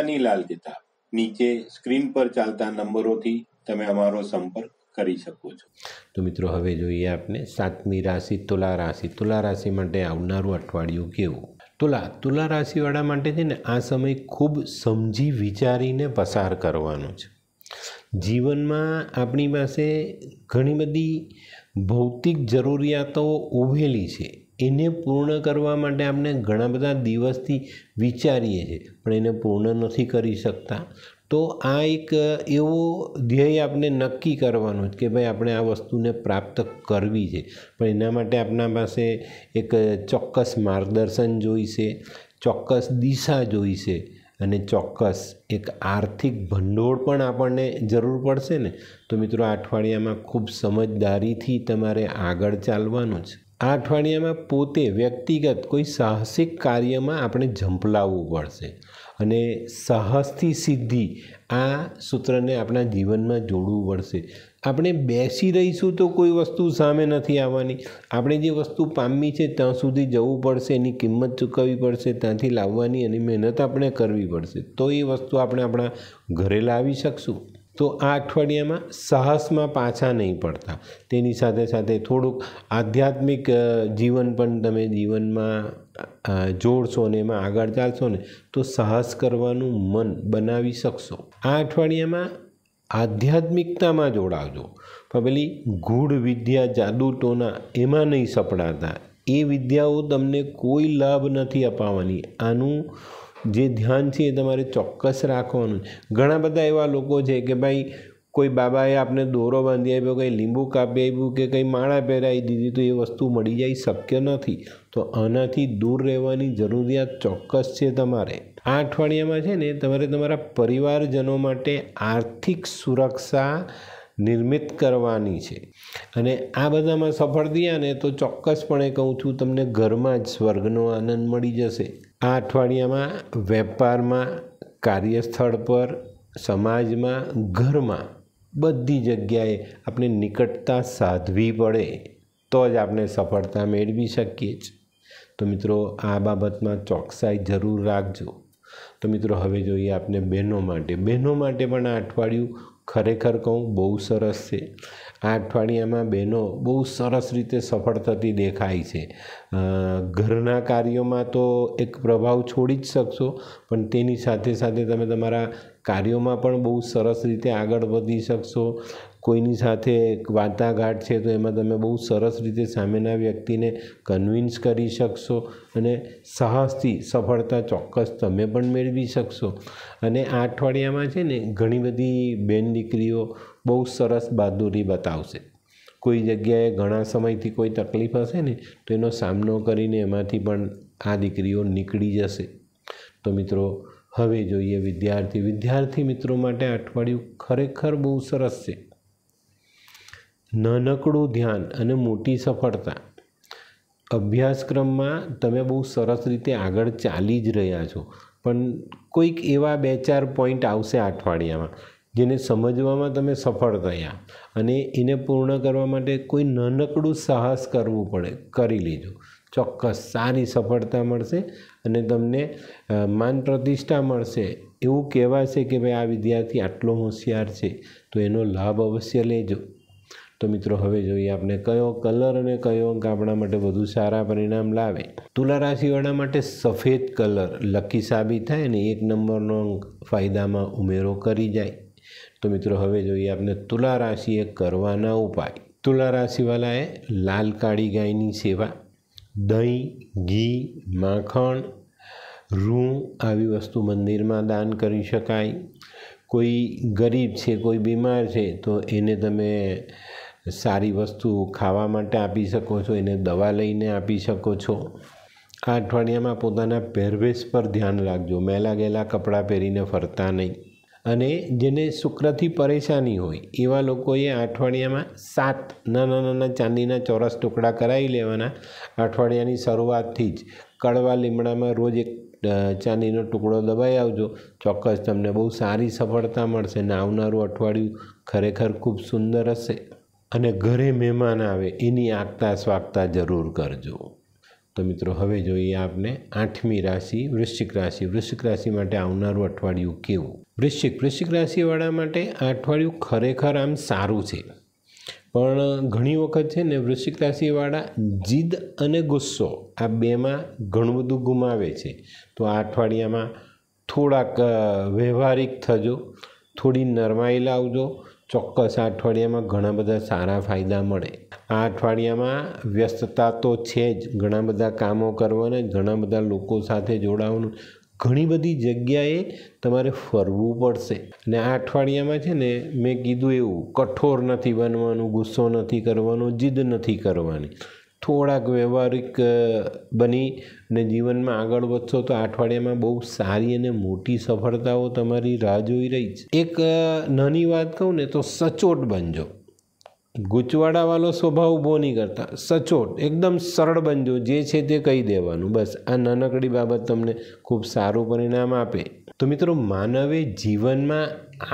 Speaker 1: ગીતાની લાલ કિતાબ નીચે સ્ક્રીન પર ચાલતા નંબરોથી તમે અમારો સંપર્ક કરી શકો છો તો મિત્રો હવે જોઈએ આપણે સાતમી રાશિ તુલા રાશિ તુલા રાશિ માટે આવનારું અઠવાડિયું કેવું તુલા તુલા રાશિવાળા માટે છે ને આ સમય ખૂબ સમજી વિચારીને પસાર કરવાનો છે જીવનમાં આપણી પાસે ઘણી બધી ભૌતિક જરૂરિયાતો ઉભેલી છે એને પૂર્ણ કરવા માટે આપણે ઘણા બધા દિવસથી વિચારીએ છીએ પણ એને પૂર્ણ નથી કરી શકતા તો આ એક એવો ધ્યેય આપણે નક્કી કરવાનો કે ભાઈ આપણે આ વસ્તુને પ્રાપ્ત કરવી છે પણ એના માટે આપણા પાસે એક ચોક્કસ માર્ગદર્શન જોઈશે ચોક્કસ દિશા જોઈશે અને ચોક્કસ એક આર્થિક ભંડોળ પણ આપણને જરૂર પડશે ને તો મિત્રો અઠવાડિયામાં ખૂબ સમજદારીથી તમારે આગળ ચાલવાનું છે આ અઠવાડિયામાં પોતે વ્યક્તિગત કોઈ સાહસિક કાર્યમાં આપણે ઝંપલાવવું પડશે અને સાહસથી સિદ્ધિ આ સૂત્રને આપણા જીવનમાં જોડવું પડશે આપણે બેસી રહીશું તો કોઈ વસ્તુ સામે નથી આવવાની આપણે જે વસ્તુ પામી છે ત્યાં સુધી જવું પડશે એની કિંમત ચૂકવવી પડશે ત્યાંથી લાવવાની એની મહેનત આપણે કરવી પડશે તો એ વસ્તુ આપણે આપણા ઘરે લાવી શકશું તો આ અઠવાડિયામાં સાહસમાં પાછા નહીં પડતા તેની સાથે સાથે થોડુંક આધ્યાત્મિક જીવન પણ તમે જીવનમાં જોડશો ને એમાં આગળ ચાલશો ને તો સાહસ કરવાનું મન બનાવી શકશો આ અઠવાડિયામાં આધ્યાત્મિકતામાં જોડાવજો પણ પેલી ગૂઢ વિદ્યા જાદુ ટોના એમાં નહીં સપડાતા એ વિદ્યાઓ તમને કોઈ લાભ નથી અપાવવાની આનું જે ધ્યાન છે એ તમારે ચોક્કસ રાખવાનું ઘણા બધા એવા લોકો છે કે ભાઈ કોઈ બાબાએ આપણે દોરો બાંધી આપ્યો કંઈ લીંબુ કાપી આપ્યું કે કંઈ માળા પહેરાવી દીધી તો એ વસ્તુ મળી જાય શક્ય નથી તો આનાથી દૂર રહેવાની જરૂરિયાત ચોક્કસ છે તમારે આ અઠવાડિયામાં છે ને તમારે તમારા પરિવારજનો માટે આર્થિક સુરક્ષા નિર્મિત કરવાની છે અને આ બધામાં સફળ થયા ને તો ચોક્કસપણે કહું છું તમને ઘરમાં જ સ્વર્ગનો આનંદ મળી જશે આ અઠવાડિયામાં વેપારમાં કાર્યસ્થળ પર સમાજમાં ઘરમાં બધી જગ્યાએ આપણે નિકટતા સાધવી પડે તો જ આપણે સફળતા મેળવી શકીએ જ તો મિત્રો આ બાબતમાં ચોકસાઈ જરૂર રાખજો તો મિત્રો હવે જોઈએ આપણે બહેનો માટે બહેનો માટે પણ આ અઠવાડિયું ખરેખર કહું બહુ સરસ છે આ અઠવાડિયામાં બહેનો બહુ સરસ રીતે સફળ થતી દેખાય છે ઘરના કાર્યોમાં તો એક પ્રભાવ છોડી જ શકશો પણ તેની સાથે સાથે તમે તમારા કાર્યોમાં પણ બહુ સરસ રીતે આગળ વધી શકશો કોઈની સાથે વાતાઘાટ છે તો એમાં તમે બહુ સરસ રીતે સામેના વ્યક્તિને કન્વિન્સ કરી શકશો અને સાહસથી સફળતા ચોક્કસ તમે પણ મેળવી શકશો અને આ અઠવાડિયામાં છે ને ઘણી બધી બેન દીકરીઓ બહુ સરસ બહાદુરી બતાવશે કોઈ જગ્યાએ ઘણા સમયથી કોઈ તકલીફ હશે ને તો એનો સામનો કરીને એમાંથી પણ આ દીકરીઓ નીકળી જશે તો મિત્રો હવે જોઈએ વિદ્યાર્થી વિદ્યાર્થી મિત્રો માટે અઠવાડિયું ખરેખર બહુ સરસ છે નાનકડું ધ્યાન અને મોટી સફળતા અભ્યાસક્રમમાં તમે બહુ સરસ રીતે આગળ ચાલી જ રહ્યા છો પણ કોઈક એવા બે ચાર પોઈન્ટ આવશે અઠવાડિયામાં જેને સમજવામાં તમે સફળ થયા અને એને પૂર્ણ કરવા માટે કોઈ નાનકડું સાહસ કરવું પડે કરી લીધું ચોક્કસ સારી સફળતા મળશે અને તમને માન પ્રતિષ્ઠા મળશે એવું કહેવાશે કે ભાઈ આ વિદ્યાર્થી આટલો હોશિયાર છે તો એનો લાભ અવશ્ય લેજો તો મિત્રો હવે જોઈએ આપણે કયો કલર અને કયો અંક આપણા માટે વધુ સારા પરિણામ લાવે તુલા રાશિવાળા માટે સફેદ કલર લકી સાબિત થાય અને એક નંબરનો અંક ફાયદામાં ઉમેરો કરી જાય તો મિત્રો હવે જોઈએ આપણે તુલા રાશિએ કરવાના ઉપાય તુલા રાશિવાળાએ લાલ કાળી ગાયની સેવા દહીં ઘી માખણ રૂં આવી વસ્તુ મંદિરમાં દાન કરી શકાય કોઈ ગરીબ છે કોઈ બીમાર છે તો એને તમે સારી વસ્તુ ખાવા માટે આપી શકો છો એને દવા લઈને આપી શકો છો આ અઠવાડિયામાં પોતાના પહેરવેશ પર ધ્યાન રાખજો મેલા ગેલા કપડાં પહેરીને ફરતા નહીં અને જેને શુક્રથી પરેશાની હોય એવા લોકોએ અઠવાડિયામાં સાત નાના નાના ચાંદીના ચોરસ ટુકડા કરાવી લેવાના અઠવાડિયાની શરૂઆતથી જ કડવા લીમડામાં રોજ એક ચાંદીનો ટુકડો દબાઈ આવજો ચોક્કસ તમને બહુ સારી સફળતા મળશે ને આવનારું અઠવાડિયું ખરેખર ખૂબ સુંદર હશે અને ઘરે મહેમાન આવે એની આગતા સ્વાગતા જરૂર કરજો તો મિત્રો હવે જોઈએ આપને આઠમી રાશિ વૃશ્ચિક રાશિ વૃશ્ચિક રાશિ માટે આવનારું અઠવાડિયું કેવું વૃશ્ચિક વૃશ્ચિક રાશિવાળા માટે અઠવાડિયું ખરેખર આમ સારું છે પણ ઘણી વખત છે ને વૃશ્ચિક રાશિવાળા જીદ અને ગુસ્સો આ બેમાં ઘણું બધું ગુમાવે છે તો આ અઠવાડિયામાં થોડાક વ્યવહારિક થજો થોડી નરમાઈ લાવજો ચોક્કસ આ અઠવાડિયામાં ઘણા બધા સારા ફાયદા મળે આ અઠવાડિયામાં વ્યસ્તતા તો છે જ ઘણા બધા કામો કરવાને ઘણા બધા લોકો સાથે જોડાવાનું ઘણી બધી જગ્યાએ તમારે ફરવું પડશે અને આ અઠવાડિયામાં છે ને મેં કીધું એવું કઠોર નથી બનવાનું ગુસ્સો નથી કરવાનો જીદ નથી કરવાની થોડાક વ્યવહારિક બની ને જીવનમાં આગળ વધશો તો અઠવાડિયામાં બહુ સારી અને મોટી સફળતાઓ તમારી રાહ જોઈ રહી છે એક નાની વાત કહું ને તો સચોટ બનજો ગૂંચવાડાવાળો સ્વભાવ બહુ નહીં કરતા સચોટ એકદમ સરળ બનજો જે છે તે કહી દેવાનું બસ આ નાનકડી બાબત તમને ખૂબ સારું પરિણામ આપે તો મિત્રો માનવે જીવનમાં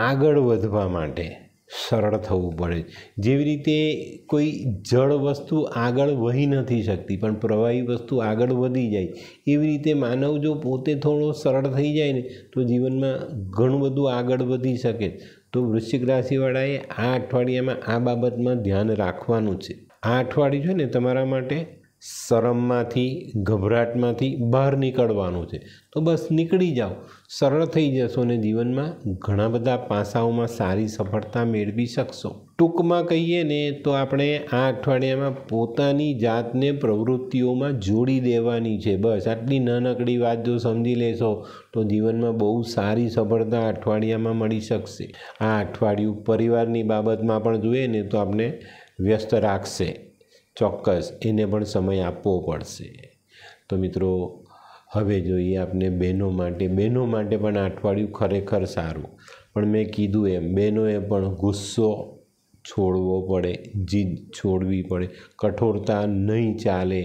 Speaker 1: આગળ વધવા માટે સરળ થવું પડે જેવી રીતે કોઈ જળ વસ્તુ આગળ વહી નથી શકતી પણ પ્રવાહી વસ્તુ આગળ વધી જાય એવી રીતે માનવ જો પોતે થોડો સરળ થઈ જાય ને તો જીવનમાં ઘણું બધું આગળ વધી શકે તો વૃશ્ચિક રાશિવાળાએ આ અઠવાડિયામાં આ બાબતમાં ધ્યાન રાખવાનું છે આ અઠવાડિયું છે ને તમારા માટે શરમમાંથી ગભરાટમાંથી બહાર નીકળવાનું છે તો બસ નીકળી જાઓ સરળ થઈ જશો અને જીવનમાં ઘણા બધા પાસાઓમાં સારી સફળતા મેળવી શકશો ટૂંકમાં કહીએ ને તો આપણે આ અઠવાડિયામાં પોતાની જાતને પ્રવૃત્તિઓમાં જોડી દેવાની છે બસ આટલી નાનકડી વાત જો સમજી લેશો તો જીવનમાં બહુ સારી સફળતા અઠવાડિયામાં મળી શકશે આ અઠવાડિયું પરિવારની બાબતમાં પણ જોઈએ ને તો આપણે વ્યસ્ત રાખશે ચોક્કસ એને પણ સમય આપવો પડશે તો મિત્રો હવે જોઈએ આપણે બહેનો માટે બહેનો માટે પણ અઠવાડિયું ખરેખર સારું પણ મેં કીધું એમ બહેનોએ પણ ગુસ્સો છોડવો પડે જીદ છોડવી પડે કઠોરતા નહીં ચાલે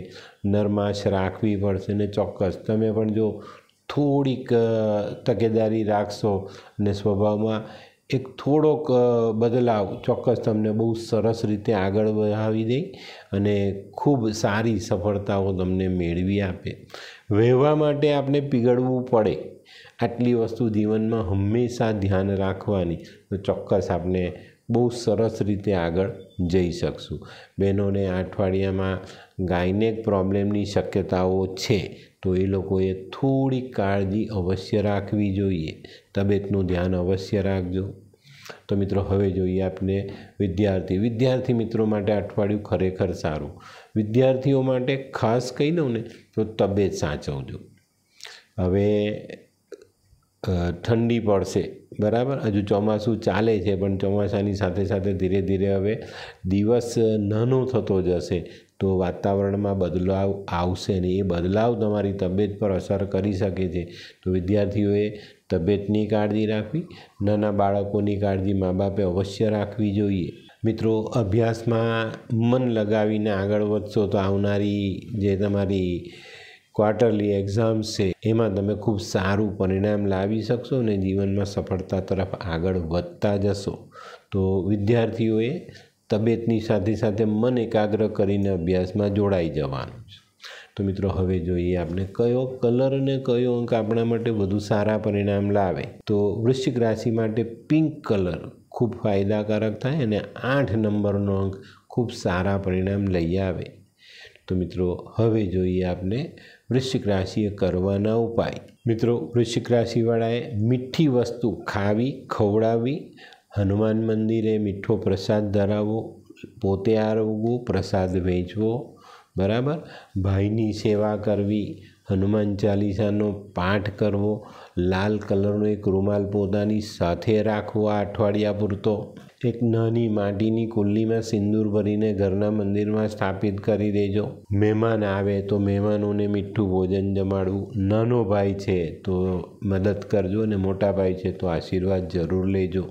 Speaker 1: નરમાશ રાખવી પડશે ને ચોક્કસ તમે પણ જો થોડીક તકેદારી રાખશો અને સ્વભાવમાં એક થોડોક બદલાવ ચોક્કસ તમને બહુ સરસ રીતે આગળ વધાવી દે અને ખૂબ સારી સફળતાઓ તમને મેળવી આપે વહેવા માટે આપણે પીગળવું પડે આટલી વસ્તુ જીવનમાં હંમેશા ધ્યાન રાખવાની તો ચોક્કસ આપણે બહુ સરસ રીતે આગળ જઈ શકશું બહેનોને અઠવાડિયામાં ગાયનેક પ્રોબ્લેમની શક્યતાઓ છે તો એ લોકોએ થોડી કાળજી અવશ્ય રાખવી જોઈએ તબિયતનું ધ્યાન અવશ્ય રાખજો તો મિત્રો હવે જોઈએ આપને વિદ્યાર્થી વિદ્યાર્થી મિત્રો માટે અઠવાડિયું ખરેખર સારું વિદ્યાર્થીઓ માટે ખાસ કહી દઉં ને તો તબિયત સાચવજો હવે ઠંડી પડશે બરાબર હજુ ચોમાસું ચાલે છે પણ ચોમાસાની સાથે સાથે ધીરે ધીરે હવે દિવસ નાનો થતો જશે તો વાતાવરણમાં બદલાવ આવશે ને એ બદલાવ તમારી તબિયત પર અસર કરી શકે છે તો વિદ્યાર્થીઓએ તબિયતની કાળજી રાખવી નાના બાળકોની કાળજી મા બાપે અવશ્ય રાખવી જોઈએ મિત્રો અભ્યાસમાં મન લગાવીને આગળ વધશો તો આવનારી જે તમારી ક્વાર્ટરલી એક્ઝામ્સ છે એમાં તમે ખૂબ સારું પરિણામ લાવી શકશો અને જીવનમાં સફળતા તરફ આગળ વધતા જશો તો વિદ્યાર્થીઓએ તબિયતની સાથે સાથે મન એકાગ્ર કરીને અભ્યાસમાં જોડાઈ જવાનું છે તો મિત્રો હવે જોઈએ આપણે કયો કલર અને કયો અંક આપણા માટે વધુ સારા પરિણામ લાવે તો વૃશ્ચિક રાશિ માટે પિંક કલર ખૂબ ફાયદાકારક થાય અને આઠ નંબરનો અંક ખૂબ સારા પરિણામ લઈ આવે તો મિત્રો હવે જોઈએ આપણે વૃશ્ચિક રાશિએ કરવાના ઉપાય મિત્રો વૃશ્ચિક રાશિવાળાએ મીઠી વસ્તુ ખાવી ખવડાવી હનુમાન મંદિરે મીઠો પ્રસાદ ધરાવવો પોતે આરવવું પ્રસાદ વહેંચવો બરાબર ભાઈની સેવા કરવી હનુમાન ચાલીસાનો પાઠ કરવો લાલ કલરનો એક રૂમાલ પોતાની સાથે રાખવો આ અઠવાડિયા પૂરતો એક નાની માટીની કુલ્લીમાં સિંદૂર ભરીને ઘરના મંદિરમાં સ્થાપિત કરી દેજો મહેમાન આવે તો મહેમાનોને મીઠું ભોજન જમાડવું નાનો ભાઈ છે તો મદદ કરજો અને મોટા ભાઈ છે તો આશીર્વાદ જરૂર લેજો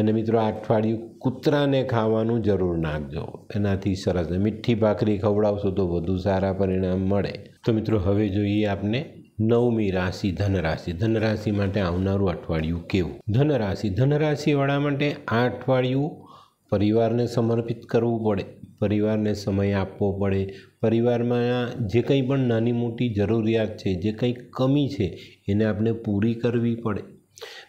Speaker 1: અને મિત્રો અઠવાડિયું કૂતરાને ખાવાનું જરૂર નાખજો એનાથી સરસ મીઠી ભાખરી ખવડાવશો તો વધુ સારા પરિણામ મળે તો મિત્રો હવે જોઈએ આપને નવમી રાશિ ધનરાશિ ધનરાશિ માટે આવનારું અઠવાડિયું કેવું ધનરાશિ ધનરાશિવાળા માટે આ અઠવાડિયું પરિવારને સમર્પિત કરવું પડે પરિવારને સમય આપવો પડે પરિવારમાં જે કંઈ પણ નાની મોટી જરૂરિયાત છે જે કંઈ કમી છે એને આપણે પૂરી કરવી પડે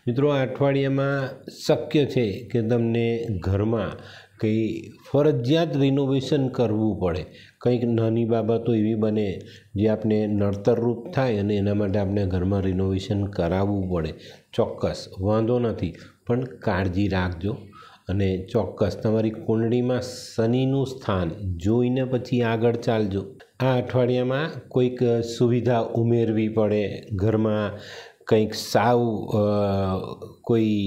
Speaker 1: મિત્રો આ અઠવાડિયામાં શક્ય છે કે તમને ઘરમાં કંઈ ફરજિયાત રિનોવેશન કરવું પડે કંઈક નાની બાબતો એવી બને જે આપને નડતરરૂપ થાય અને એના માટે આપણે ઘરમાં રિનોવેશન કરાવવું પડે ચોક્કસ વાંધો નથી પણ કાળજી રાખજો અને ચોક્કસ તમારી કુંડળીમાં શનિનું સ્થાન જોઈને પછી આગળ ચાલજો આ અઠવાડિયામાં કોઈક સુવિધા ઉમેરવી પડે ઘરમાં કંઈક સાવ કોઈ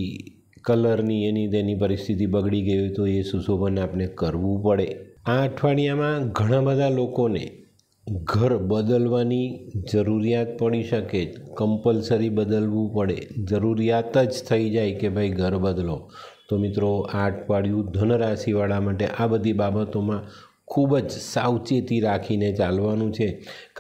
Speaker 1: કલરની એની તેની પરિસ્થિતિ બગડી ગઈ હોય તો એ સુશોભન આપણે કરવું પડે આ અઠવાડિયામાં ઘણા બધા લોકોને ઘર બદલવાની જરૂરિયાત પડી શકે કમ્પલસરી બદલવું પડે જરૂરિયાત જ થઈ જાય કે ભાઈ ઘર બદલો તો મિત્રો આ અઠવાડિયું ધનરાશિવાળા માટે આ બધી બાબતોમાં ખૂબ જ સાવચેતી રાખીને ચાલવાનું છે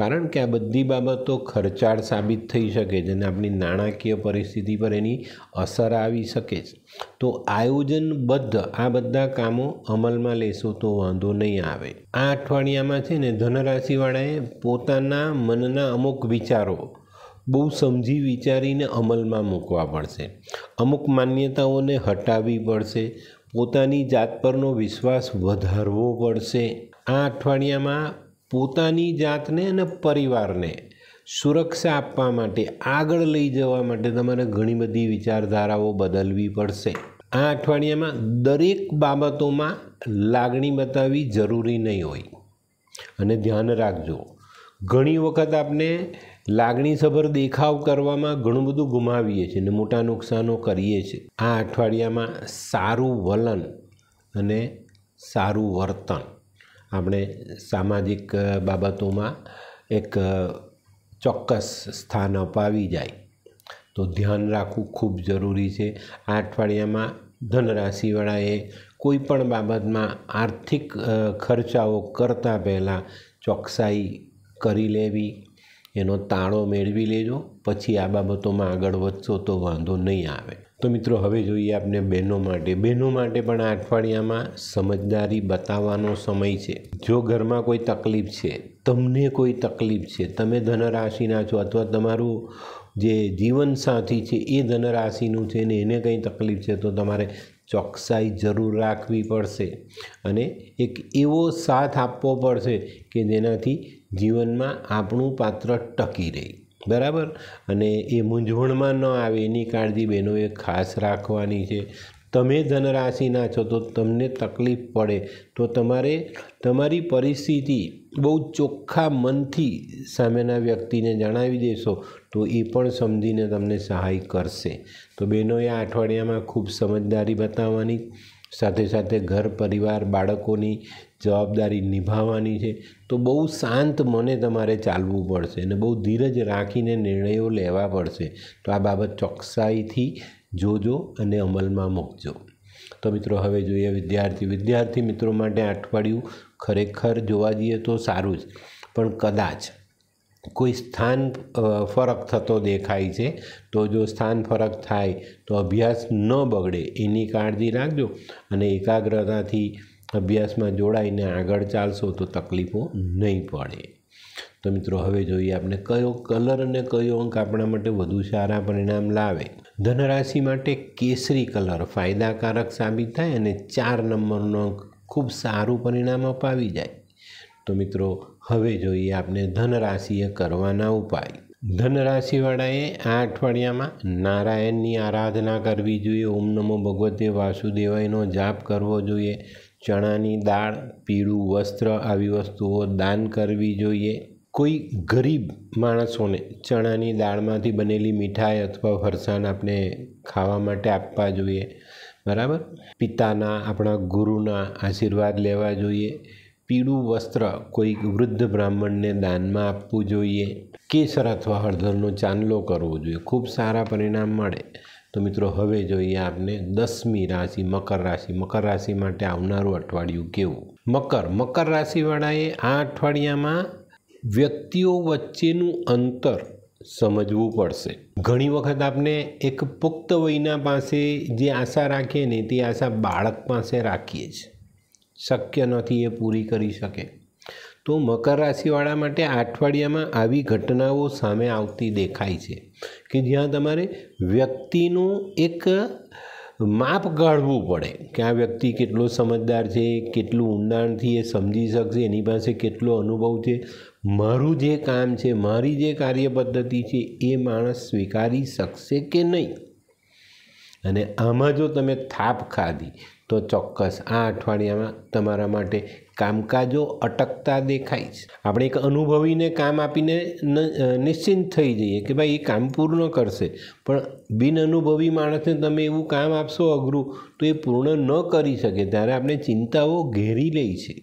Speaker 1: કારણ કે આ બધી બાબતો ખર્ચાળ સાબિત થઈ શકે છે અને આપણી નાણાકીય પરિસ્થિતિ પર એની અસર આવી શકે છે તો આયોજનબદ્ધ આ બધા કામો અમલમાં લેશો તો વાંધો નહીં આવે આ અઠવાડિયામાં છે ને ધનરાશિવાળાએ પોતાના મનના અમુક વિચારો બહુ સમજી વિચારીને અમલમાં મૂકવા પડશે અમુક માન્યતાઓને હટાવવી પડશે પોતાની જાત પરનો વિશ્વાસ વધારવો પડશે આ અઠવાડિયામાં પોતાની જાતને અને પરિવારને સુરક્ષા આપવા માટે આગળ લઈ જવા માટે તમારે ઘણી બધી વિચારધારાઓ બદલવી પડશે આ અઠવાડિયામાં દરેક બાબતોમાં લાગણી બતાવવી જરૂરી નહીં હોય અને ધ્યાન રાખજો ઘણી વખત આપને લાગણીસભર દેખાવ કરવામાં ઘણું બધું ગુમાવીએ છીએ અને મોટા નુકસાનો કરીએ છીએ આ અઠવાડિયામાં સારું વલણ અને સારું વર્તન આપણે સામાજિક બાબતોમાં એક ચોક્કસ સ્થાન અપાવી જાય તો ધ્યાન રાખવું ખૂબ જરૂરી છે આ અઠવાડિયામાં ધનરાશિવાળાએ કોઈ પણ બાબતમાં આર્થિક ખર્ચાઓ કરતાં પહેલાં ચોકસાઈ કરી લેવી એનો તાળો મેળવી લેજો પછી આ બાબતોમાં આગળ વધશો તો વાંધો નહીં આવે તો મિત્રો હવે જોઈએ આપને બહેનો માટે બહેનો માટે પણ આ અઠવાડિયામાં સમજદારી બતાવવાનો સમય છે જો ઘરમાં કોઈ તકલીફ છે તમને કોઈ તકલીફ છે તમે ધનરાશિના છો અથવા તમારું જે જીવનસાથી છે એ ધનરાશિનું છે ને એને કંઈ તકલીફ છે તો તમારે ચોકસાઈ જરૂર રાખવી પડશે અને એક એવો સાથ આપવો પડશે કે જેનાથી જીવનમાં આપણું પાત્ર ટકી રહે બરાબર અને એ મૂંઝવણમાં ન આવે એની કાળજી બહેનોએ ખાસ રાખવાની છે તમે ધનરાશિના છો તો તમને તકલીફ પડે તો તમારે તમારી પરિસ્થિતિ બહુ ચોખ્ખા મનથી સામેના વ્યક્તિને જણાવી દેશો તો એ પણ સમજીને તમને સહાય કરશે તો બહેનોએ આ અઠવાડિયામાં ખૂબ સમજદારી બતાવવાની સાથે સાથે ઘર પરિવાર બાળકોની જવાબદારી નિભાવવાની છે તો બહુ શાંત મને તમારે ચાલવું પડશે અને બહુ ધીરજ રાખીને નિર્ણયો લેવા પડશે તો આ બાબત ચોકસાઈથી જોજો અને અમલમાં મૂકજો તો મિત્રો હવે જોઈએ વિદ્યાર્થી વિદ્યાર્થી મિત્રો માટે અઠવાડિયું ખરેખર જોવા જઈએ તો સારું જ પણ કદાચ કોઈ સ્થાન ફરક થતો દેખાય છે તો જો સ્થાન ફરક થાય તો અભ્યાસ ન બગડે એની કાળજી રાખજો અને એકાગ્રતાથી અભ્યાસમાં જોડાઈને આગળ ચાલશો તો તકલીફો નહીં પડે તો મિત્રો હવે જોઈએ આપણે કયો કલર અને કયો અંક આપણા માટે વધુ સારા પરિણામ લાવે ધનરાશિ માટે કેસરી કલર ફાયદાકારક સાબિત થાય અને ચાર નંબરનો અંક ખૂબ સારું પરિણામ અપાવી જાય તો મિત્રો હવે જોઈએ આપણે ધનરાશિએ કરવાના ઉપાય ધનરાશિવાળાએ આ અઠવાડિયામાં નારાયણની આરાધના કરવી જોઈએ ઓમ નમો ભગવતે વાસુદેવાયનો જાપ કરવો જોઈએ ચણાની દાળ પીળું વસ્ત્ર આવી વસ્તુઓ દાન કરવી જોઈએ કોઈ ગરીબ માણસોને ચણાની દાળમાંથી બનેલી મીઠાઈ અથવા ફરસાણ આપણે ખાવા માટે આપવા જોઈએ બરાબર પિતાના આપણા ગુરુના આશીર્વાદ લેવા જોઈએ પીળું વસ્ત્ર કોઈક વૃદ્ધ બ્રાહ્મણને દાનમાં આપવું જોઈએ કેસર અથવા હળદરનો ચાંદલો કરવો જોઈએ ખૂબ સારા પરિણામ મળે તો મિત્રો હવે જોઈએ આપને દસમી રાશિ મકર રાશિ મકર રાશિ માટે આવનારું અઠવાડિયું કેવું મકર મકર રાશિવાળાએ આ અઠવાડિયામાં વ્યક્તિઓ વચ્ચેનું અંતર સમજવું પડશે ઘણી વખત આપણે એક પુખ્ત વયના પાસે જે આશા રાખીએ ને તે આશા બાળક પાસે રાખીએ છીએ શક્ય નથી એ પૂરી કરી શકે તો મકર રાશિવાળા માટે અઠવાડિયામાં આવી ઘટનાઓ સામે આવતી દેખાય છે કે જ્યાં તમારે વ્યક્તિનું એક માપ ગાળવું પડે કે આ વ્યક્તિ કેટલો સમજદાર છે કેટલું ઊંડાણથી એ સમજી શકશે એની પાસે કેટલો અનુભવ છે મારું જે કામ છે મારી જે કાર્ય પદ્ધતિ છે એ માણસ સ્વીકારી શકશે કે નહીં અને આમાં જો તમે થાપ ખાધી તો ચોક્કસ આ અઠવાડિયામાં તમારા માટે કામકાજો અટકતા દેખાય છે આપણે એક અનુભવીને કામ આપીને નિશ્ચિંત થઈ જઈએ કે ભાઈ એ કામ પૂર્ણ કરશે પણ બિન અનુભવી માણસને તમે એવું કામ આપશો અઘરું તો એ પૂર્ણ ન કરી શકે ત્યારે આપણે ચિંતાઓ ઘેરી લે છે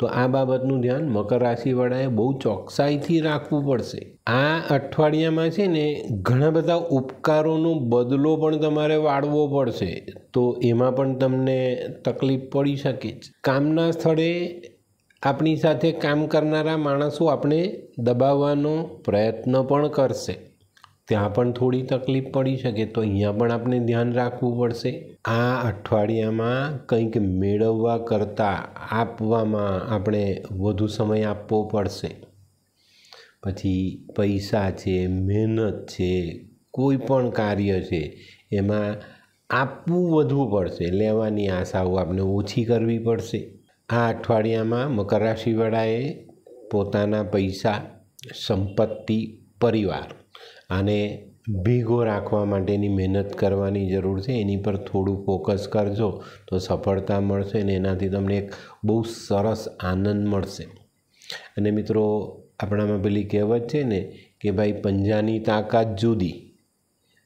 Speaker 1: તો આ બાબતનું ધ્યાન મકર રાશિવાળાએ બહુ ચોકસાઈથી રાખવું પડશે આ અઠવાડિયામાં છે ને ઘણા બધા ઉપકારોનો બદલો પણ તમારે વાળવો પડશે તો એમાં પણ તમને તકલીફ પડી શકે છે કામના સ્થળે આપણી સાથે કામ કરનારા માણસો આપણે દબાવવાનો પ્રયત્ન પણ કરશે ત્યાં પણ થોડી તકલીફ પડી શકે તો અહીંયા પણ આપણે ધ્યાન રાખવું પડશે આ અઠવાડિયામાં કંઈક મેળવવા કરતાં આપવામાં આપણે વધુ સમય આપવો પડશે પછી પૈસા છે મહેનત છે કોઈ પણ કાર્ય છે એમાં આપવું વધવું પડશે લેવાની આશાઓ આપણે ઓછી કરવી પડશે આ અઠવાડિયામાં મકર રાશિવાળાએ પોતાના પૈસા સંપત્તિ પરિવાર આને ભીગો રાખવા માટેની મહેનત કરવાની જરૂર છે એની પર થોડું ફોકસ કરજો તો સફળતા મળશે અને એનાથી તમને એક બહુ સરસ આનંદ મળશે અને મિત્રો આપણામાં પેલી કહેવત છે ને કે ભાઈ પંજાની તાકાત જુદી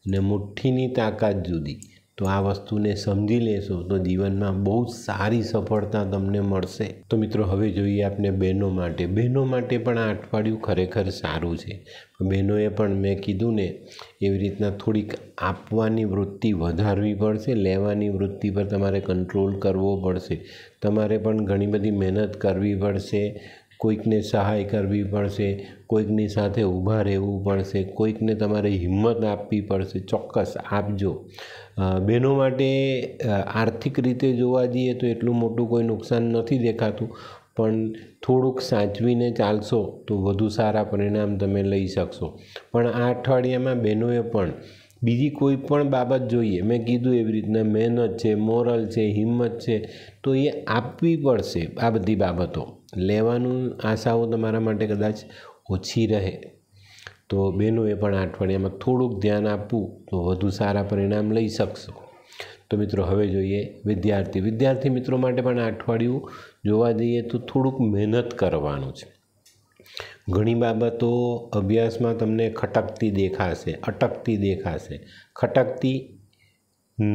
Speaker 1: અને મુઠ્ઠીની તાકાત જુદી તો આ વસ્તુને સમજી લેશો તો જીવનમાં બહુ સારી સફળતા તમને મળશે તો મિત્રો હવે જોઈએ આપને બહેનો માટે બહેનો માટે પણ આ અઠવાડિયું ખરેખર સારું છે બહેનોએ પણ મેં કીધું ને એવી રીતના થોડીક આપવાની વૃત્તિ વધારવી પડશે લેવાની વૃત્તિ પર તમારે કંટ્રોલ કરવો પડશે તમારે પણ ઘણી બધી મહેનત કરવી પડશે કોઈકને સહાય કરવી પડશે કોઈકની સાથે ઊભા રહેવું પડશે કોઈકને તમારે હિંમત આપવી પડશે ચોક્કસ આપજો બહેનો માટે આર્થિક રીતે જોવા જઈએ તો એટલું મોટું કોઈ નુકસાન નથી દેખાતું પણ થોડુંક સાચવીને ચાલશો તો વધુ સારા પરિણામ તમે લઈ શકશો પણ આ અઠવાડિયામાં બહેનોએ પણ બીજી કોઈ પણ બાબત જોઈએ મેં કીધું એવી રીતના મહેનત છે મોરલ છે હિંમત છે તો એ આપવી પડશે આ બધી બાબતો લેવાનું આશાઓ તમારા માટે કદાચ ઓછી રહે તો એ પણ અઠવાડિયામાં થોડુંક ધ્યાન આપવું તો વધુ સારા પરિણામ લઈ શકશો તો મિત્રો હવે જોઈએ વિદ્યાર્થી વિદ્યાર્થી મિત્રો માટે પણ અઠવાડિયું જોવા જઈએ તો થોડુંક મહેનત કરવાનું છે ઘણી બાબતો અભ્યાસમાં તમને ખટકતી દેખાશે અટકતી દેખાશે ખટકતી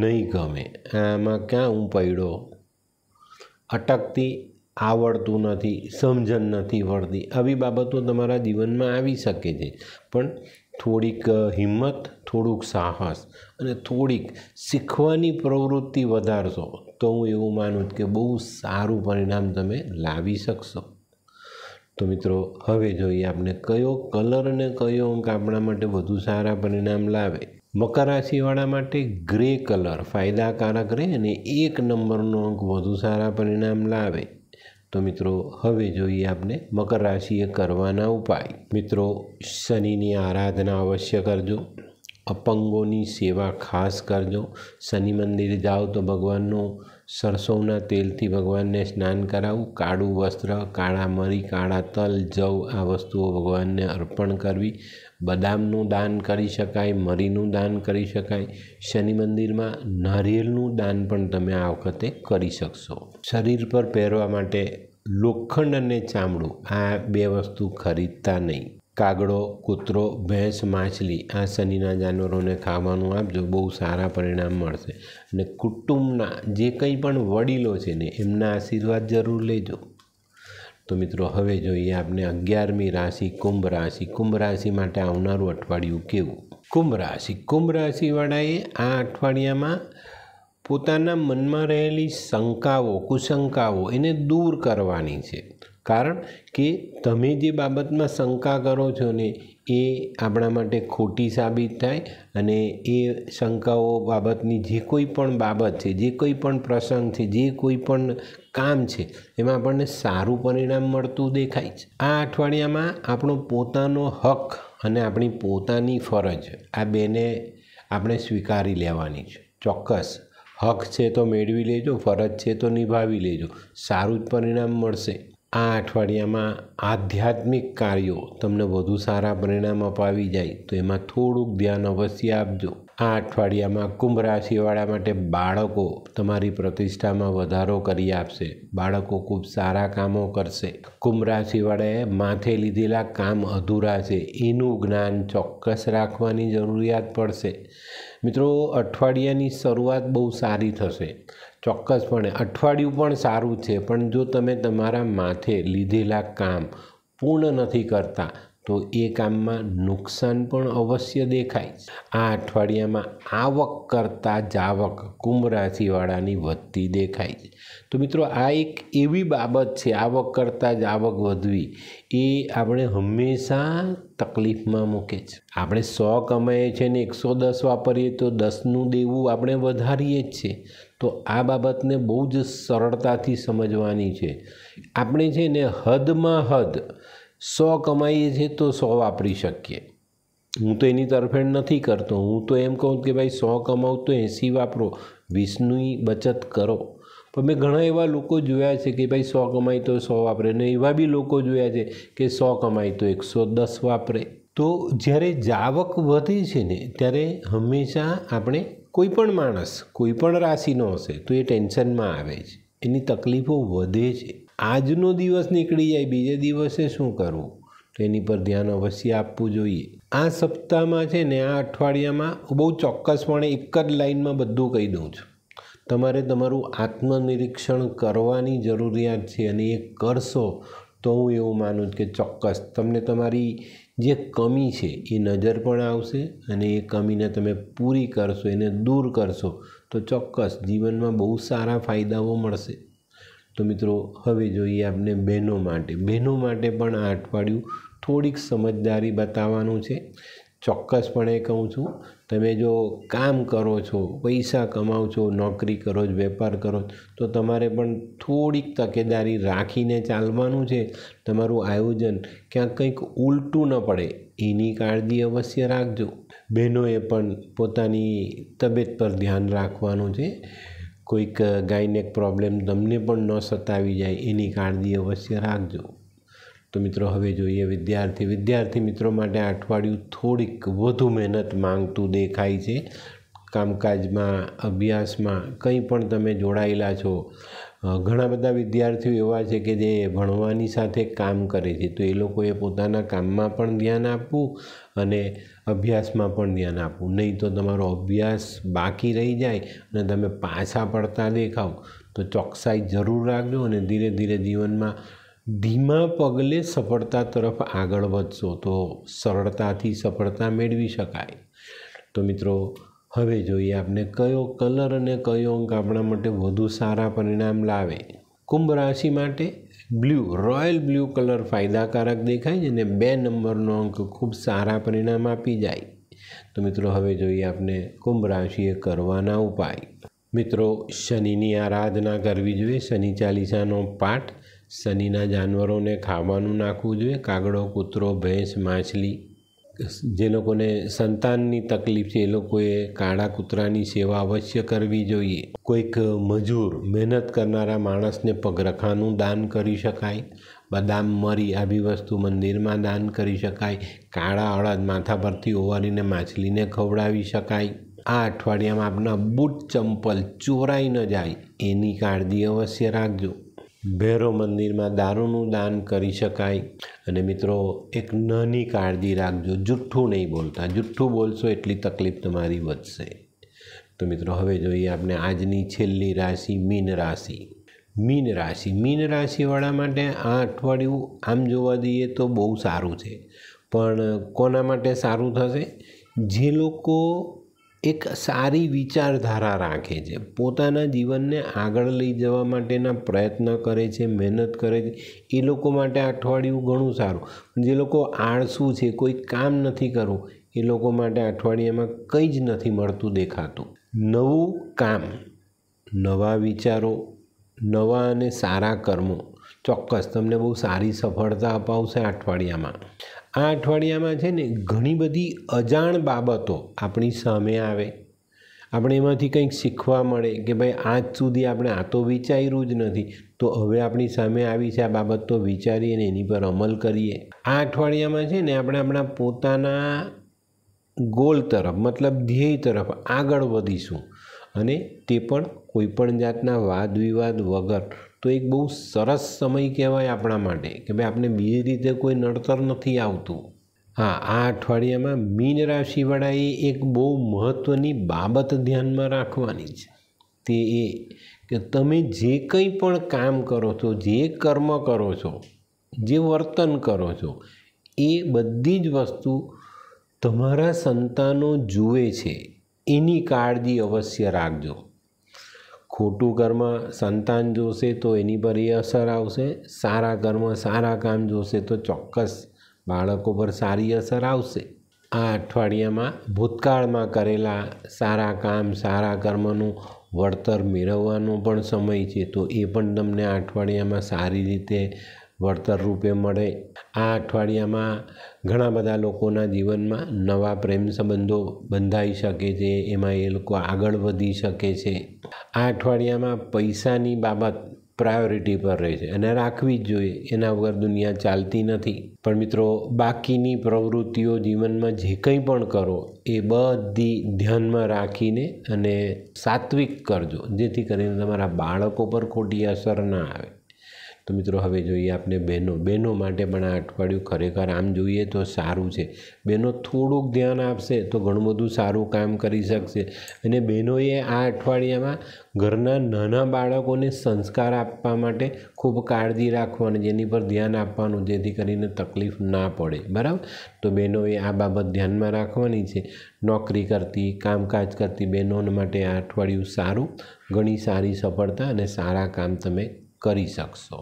Speaker 1: નહીં ગમે આમાં ક્યાં હું પડ્યો અટકતી આવડતું નથી સમજણ નથી પડતી આવી બાબતો તમારા જીવનમાં આવી શકે છે પણ થોડીક હિંમત થોડુંક સાહસ અને થોડીક શીખવાની પ્રવૃત્તિ વધારશો તો હું એવું માનું કે બહુ સારું પરિણામ તમે લાવી શકશો તો મિત્રો હવે જોઈએ આપણે કયો કલર અને કયો અંક આપણા માટે વધુ સારા પરિણામ લાવે મકર રાશિવાળા માટે ગ્રે કલર ફાયદાકારક રહે અને એક નંબરનો અંક વધુ સારા પરિણામ લાવે તો મિત્રો હવે જોઈએ આપણે મકર રાશિએ કરવાના ઉપાય મિત્રો શનિની આરાધના અવશ્ય કરજો અપંગોની સેવા ખાસ કરજો શનિ મંદિરે જાઓ તો ભગવાનનો સરસોના તેલથી ભગવાનને સ્નાન કરાવવું કાળું વસ્ત્ર કાળા મરી કાળા તલ જવ આ વસ્તુઓ ભગવાનને અર્પણ કરવી બદામનું દાન કરી શકાય મરીનું દાન કરી શકાય શનિ મંદિરમાં નારિયેળનું દાન પણ તમે આ વખતે કરી શકશો શરીર પર પહેરવા માટે લોખંડ અને ચામડું આ બે વસ્તુ ખરીદતા નહીં કાગડો કૂતરો ભેંસ માછલી આ શનિના જાનવરોને ખાવાનું આપજો બહુ સારા પરિણામ મળશે અને કુટુંબના જે કંઈ પણ વડીલો છે ને એમના આશીર્વાદ જરૂર લેજો તો મિત્રો હવે જોઈએ આપને અગિયારમી રાશિ કુંભ રાશિ કુંભ રાશિ માટે આવનારું અઠવાડિયું કેવું કુંભ રાશિ કુંભ રાશિવાળાએ આ અઠવાડિયામાં પોતાના મનમાં રહેલી શંકાઓ કુશંકાઓ એને દૂર કરવાની છે કારણ કે તમે જે બાબતમાં શંકા કરો છો ને એ આપણા માટે ખોટી સાબિત થાય અને એ શંકાઓ બાબતની જે કોઈ પણ બાબત છે જે કોઈ પણ પ્રસંગ છે જે કોઈ પણ કામ છે એમાં આપણને સારું પરિણામ મળતું દેખાય છે આ અઠવાડિયામાં આપણો પોતાનો હક અને આપણી પોતાની ફરજ આ બેને આપણે સ્વીકારી લેવાની છે ચોક્કસ હક છે તો મેળવી લેજો ફરજ છે તો નિભાવી લેજો સારું જ પરિણામ મળશે આ અઠવાડિયામાં આધ્યાત્મિક કાર્યો તમને વધુ સારા પરિણામ અપાવી જાય તો એમાં થોડુંક ધ્યાન અવશ્ય આપજો આ અઠવાડિયામાં કુંભ રાશિવાળા માટે બાળકો તમારી પ્રતિષ્ઠામાં વધારો કરી આપશે બાળકો ખૂબ સારા કામો કરશે કુંભ રાશિવાળાએ માથે લીધેલા કામ અધૂરા છે એનું જ્ઞાન ચોક્કસ રાખવાની જરૂરિયાત પડશે મિત્રો અઠવાડિયાની શરૂઆત બહુ સારી થશે ચોક્કસપણે અઠવાડિયું પણ સારું છે પણ જો તમે તમારા માથે લીધેલા કામ પૂર્ણ નથી કરતા તો એ કામમાં નુકસાન પણ અવશ્ય દેખાય આ અઠવાડિયામાં આવક કરતાં જાવક કુંભ રાશિવાળાની વધતી દેખાય છે તો મિત્રો આ એક એવી બાબત છે આવક કરતાં જ આવક વધવી એ આપણે હંમેશા તકલીફમાં મૂકે છે આપણે સો કમાઈએ છીએ ને એકસો દસ વાપરીએ તો દસનું દેવું આપણે વધારીએ જ છીએ તો આ બાબતને બહુ જ સરળતાથી સમજવાની છે આપણે છે ને હદમાં હદ સો કમાઈએ છીએ તો સો વાપરી શકીએ હું તો એની તરફેણ નથી કરતો હું તો એમ કહું કે ભાઈ સો કમાવ તો એંસી વાપરો વીસની બચત કરો પણ મેં ઘણા એવા લોકો જોયા છે કે ભાઈ સો કમાય તો સો વાપરે ને એવા બી લોકો જોયા છે કે સો કમાય તો એકસો દસ વાપરે તો જ્યારે જાવક વધે છે ને ત્યારે હંમેશા આપણે કોઈ પણ માણસ કોઈ પણ રાશિનો હશે તો એ ટેન્શનમાં આવે છે એની તકલીફો વધે છે આજનો દિવસ નીકળી જાય બીજે દિવસે શું કરવું તો એની પર ધ્યાન અવશ્ય આપવું જોઈએ આ સપ્તાહમાં છે ને આ અઠવાડિયામાં બહુ ચોક્કસપણે એક જ લાઇનમાં બધું કહી દઉં છું તમારે તમારું આત્મનિરીક્ષણ કરવાની જરૂરિયાત છે અને એ કરશો તો હું એવું માનું છું કે ચોક્કસ તમને તમારી જે કમી છે એ નજર પણ આવશે અને એ કમીને તમે પૂરી કરશો એને દૂર કરશો તો ચોક્કસ જીવનમાં બહુ સારા ફાયદાઓ મળશે તો મિત્રો હવે જોઈએ આપણે બહેનો માટે બહેનો માટે પણ આ અઠવાડિયું થોડીક સમજદારી બતાવવાનું છે ચોક્કસપણે કહું છું તમે જો કામ કરો છો પૈસા કમાવ છો નોકરી કરો છો વેપાર કરો તો તમારે પણ થોડીક તકેદારી રાખીને ચાલવાનું છે તમારું આયોજન ક્યાંક કંઈક ઉલટું ન પડે એની કાળજી અવશ્ય રાખજો બહેનોએ પણ પોતાની તબિયત પર ધ્યાન રાખવાનું છે કોઈક ગાયનેક પ્રોબ્લેમ તમને પણ ન સતાવી જાય એની કાળજી અવશ્ય રાખજો તો મિત્રો હવે જોઈએ વિદ્યાર્થી વિદ્યાર્થી મિત્રો માટે અઠવાડિયું થોડીક વધુ મહેનત માંગતું દેખાય છે કામકાજમાં અભ્યાસમાં કંઈ પણ તમે જોડાયેલા છો ઘણા બધા વિદ્યાર્થીઓ એવા છે કે જે ભણવાની સાથે કામ કરે છે તો એ લોકોએ પોતાના કામમાં પણ ધ્યાન આપવું અને અભ્યાસમાં પણ ધ્યાન આપવું નહીં તો તમારો અભ્યાસ બાકી રહી જાય અને તમે પાછા પડતા દેખાવ તો ચોકસાઈ જરૂર રાખજો અને ધીરે ધીરે જીવનમાં ધીમા પગલે સફળતા તરફ આગળ વધશો તો સરળતાથી સફળતા મેળવી શકાય તો મિત્રો હવે જોઈએ આપને કયો કલર અને કયો અંક આપણા માટે વધુ સારા પરિણામ લાવે કુંભ રાશિ માટે બ્લુ રોયલ બ્લુ કલર ફાયદાકારક દેખાય છે અને બે નંબરનો અંક ખૂબ સારા પરિણામ આપી જાય તો મિત્રો હવે જોઈએ આપણે કુંભ રાશિએ કરવાના ઉપાય મિત્રો શનિની આરાધના કરવી જોઈએ શનિ ચાલીસાનો પાઠ શનિના જાનવરોને ખાવાનું નાખવું જોઈએ કાગડો કૂતરો ભેંસ માછલી જે લોકોને સંતાનની તકલીફ છે એ લોકોએ કાળા કૂતરાની સેવા અવશ્ય કરવી જોઈએ કોઈક મજૂર મહેનત કરનારા માણસને પગરખાનું દાન કરી શકાય બદામ મરી આવી વસ્તુ મંદિરમાં દાન કરી શકાય કાળા અડદ માથા પરથી ઓવારીને માછલીને ખવડાવી શકાય આ અઠવાડિયામાં આપના બૂટ ચંપલ ચોરાઈ ન જાય એની કાળજી અવશ્ય રાખજો ભૈરવ મંદિરમાં દારૂનું દાન કરી શકાય અને મિત્રો એક નાની કાળજી રાખજો જુઠ્ઠું નહીં બોલતા જુઠ્ઠું બોલશો એટલી તકલીફ તમારી વધશે તો મિત્રો હવે જોઈએ આપણે આજની છેલ્લી રાશિ મીન રાશિ મીન રાશિ મીન રાશિવાળા માટે આ અઠવાડિયું આમ જોવા જઈએ તો બહુ સારું છે પણ કોના માટે સારું થશે જે લોકો એક સારી વિચારધારા રાખે છે પોતાના જીવનને આગળ લઈ જવા માટેના પ્રયત્ન કરે છે મહેનત કરે છે એ લોકો માટે અઠવાડિયું ઘણું સારું જે લોકો આળસુ છે કોઈ કામ નથી કરવું એ લોકો માટે અઠવાડિયામાં કંઈ જ નથી મળતું દેખાતું નવું કામ નવા વિચારો નવા અને સારા કર્મો ચોક્કસ તમને બહુ સારી સફળતા અપાવશે અઠવાડિયામાં આ અઠવાડિયામાં છે ને ઘણી બધી અજાણ બાબતો આપણી સામે આવે આપણે એમાંથી કંઈક શીખવા મળે કે ભાઈ આજ સુધી આપણે આ તો વિચાર્યું જ નથી તો હવે આપણી સામે આવી છે આ બાબત તો વિચારીએ ને એની પર અમલ કરીએ આ અઠવાડિયામાં છે ને આપણે આપણા પોતાના ગોલ તરફ મતલબ ધ્યેય તરફ આગળ વધીશું અને તે પણ કોઈપણ જાતના વાદ વિવાદ વગર તો એક બહુ સરસ સમય કહેવાય આપણા માટે કે ભાઈ આપણે બીજી રીતે કોઈ નડતર નથી આવતું હા આ અઠવાડિયામાં મીન રાશિવાળાએ એક બહુ મહત્ત્વની બાબત ધ્યાનમાં રાખવાની છે તે એ કે તમે જે કંઈ પણ કામ કરો છો જે કર્મ કરો છો જે વર્તન કરો છો એ બધી જ વસ્તુ તમારા સંતાનો જુએ છે એની કાળજી અવશ્ય રાખજો ખોટું કર્મ સંતાન જોશે તો એની પર એ અસર આવશે સારા કર્મ સારા કામ જોશે તો ચોક્કસ બાળકો પર સારી અસર આવશે આ અઠવાડિયામાં ભૂતકાળમાં કરેલા સારા કામ સારા કર્મનું વળતર મેળવવાનો પણ સમય છે તો એ પણ તમને આ અઠવાડિયામાં સારી રીતે વળતર રૂપે મળે આ અઠવાડિયામાં ઘણા બધા લોકોના જીવનમાં નવા પ્રેમ સંબંધો બંધાઈ શકે છે એમાં એ લોકો આગળ વધી શકે છે આ અઠવાડિયામાં પૈસાની બાબત પ્રાયોરિટી પર રહે છે અને રાખવી જ જોઈએ એના વગર દુનિયા ચાલતી નથી પણ મિત્રો બાકીની પ્રવૃત્તિઓ જીવનમાં જે કંઈ પણ કરો એ બધી ધ્યાનમાં રાખીને અને સાત્વિક કરજો જેથી કરીને તમારા બાળકો પર ખોટી અસર ના આવે તો મિત્રો હવે જોઈએ આપણે બહેનો બહેનો માટે પણ આ અઠવાડિયું ખરેખર આમ જોઈએ તો સારું છે બહેનો થોડુંક ધ્યાન આપશે તો ઘણું બધું સારું કામ કરી શકશે અને બહેનોએ આ અઠવાડિયામાં ઘરના નાના બાળકોને સંસ્કાર આપવા માટે ખૂબ કાળજી રાખવાની જેની પર ધ્યાન આપવાનું જેથી કરીને તકલીફ ના પડે બરાબર તો બહેનોએ આ બાબત ધ્યાનમાં રાખવાની છે નોકરી કરતી કામકાજ કરતી બહેનો માટે આ અઠવાડિયું સારું ઘણી સારી સફળતા અને સારા કામ તમે કરી શકશો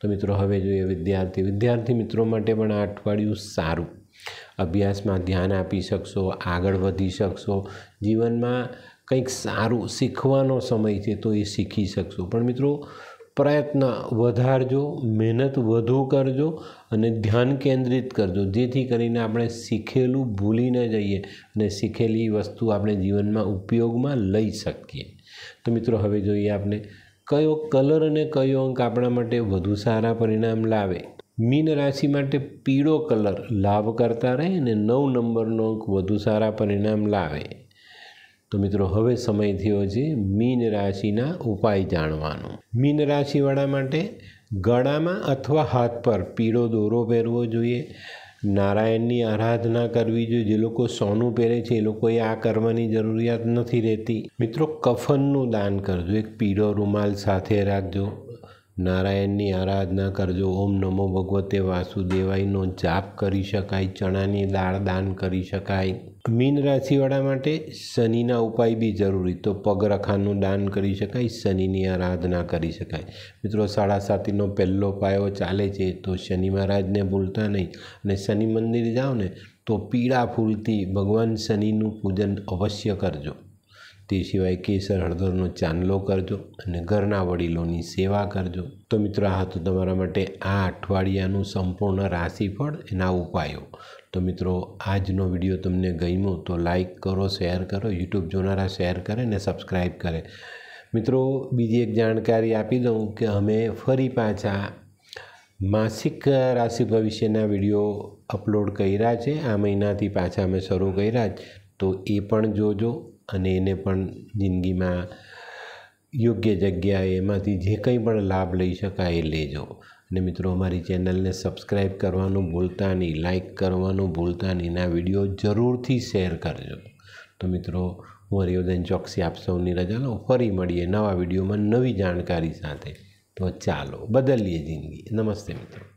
Speaker 1: તો મિત્રો હવે જોઈએ વિદ્યાર્થી વિદ્યાર્થી મિત્રો માટે પણ આ અઠવાડિયું સારું અભ્યાસમાં ધ્યાન આપી શકશો આગળ વધી શકશો જીવનમાં કંઈક સારું શીખવાનો સમય છે તો એ શીખી શકશો પણ મિત્રો પ્રયત્ન વધારજો મહેનત વધુ કરજો અને ધ્યાન કેન્દ્રિત કરજો જેથી કરીને આપણે શીખેલું ભૂલી ન જઈએ અને શીખેલી વસ્તુ આપણે જીવનમાં ઉપયોગમાં લઈ શકીએ તો મિત્રો હવે જોઈએ આપણે કયો કલર અને કયો અંક આપણા માટે વધુ સારા પરિણામ લાવે મીન રાશિ માટે પીળો કલર લાભ કરતા રહે અને નવ નંબરનો અંક વધુ સારા પરિણામ લાવે તો મિત્રો હવે સમય થયો છે મીન રાશિના ઉપાય જાણવાનો મીન રાશિવાળા માટે ગળામાં અથવા હાથ પર પીળો દોરો પહેરવો જોઈએ નારાયણની આરાધના કરવી જોઈએ જે લોકો સોનું પહેરે છે એ લોકોએ આ કરવાની જરૂરિયાત નથી રહેતી મિત્રો કફનનું દાન કરજો એક પીળો રૂમાલ સાથે રાખજો નારાયણની આરાધના કરજો ઓમ નમો ભગવતે વાસુદેવાયનો જાપ કરી શકાય ચણાની દાળ દાન કરી શકાય મીન રાશિવાળા માટે શનિના ઉપાય બી જરૂરી તો પગરખાનું દાન કરી શકાય શનિની આરાધના કરી શકાય મિત્રો સાડા સાતીનો પહેલો પાયો ચાલે છે તો શનિ મહારાજને ભૂલતા નહીં અને શનિ મંદિર જાઓ ને તો પીળા ફૂલથી ભગવાન શનિનું પૂજન અવશ્ય કરજો તે સિવાય કેસર હળદરનો ચાંદલો કરજો અને ઘરના વડીલોની સેવા કરજો તો મિત્રો આ હતું તમારા માટે આ અઠવાડિયાનું સંપૂર્ણ રાશિફળ એના ઉપાયો તો મિત્રો આજનો વિડીયો તમને ગમ્યો તો લાઈક કરો શેર કરો યુટ્યુબ જોનારા શેર કરે ને સબસ્ક્રાઈબ કરે મિત્રો બીજી એક જાણકારી આપી દઉં કે અમે ફરી પાછા માસિક રાશિ ભવિષ્યના વિડીયો અપલોડ કર્યા છે આ મહિનાથી પાછા અમે શરૂ કર્યા છે તો એ પણ જોજો અને એને પણ જિંદગીમાં યોગ્ય જગ્યાએ એમાંથી જે કંઈ પણ લાભ લઈ શકાય એ લેજો અને મિત્રો અમારી ચેનલને સબસ્ક્રાઈબ કરવાનું ભૂલતા નહીં લાઇક કરવાનું ભૂલતા નહીં આ વિડીયો જરૂરથી શેર કરજો તો મિત્રો હું હરિયોદન ચોકસી આપ સૌની રજા લઉં ફરી મળીએ નવા વિડીયોમાં નવી જાણકારી સાથે તો ચાલો બદલીએ જિંદગી નમસ્તે મિત્રો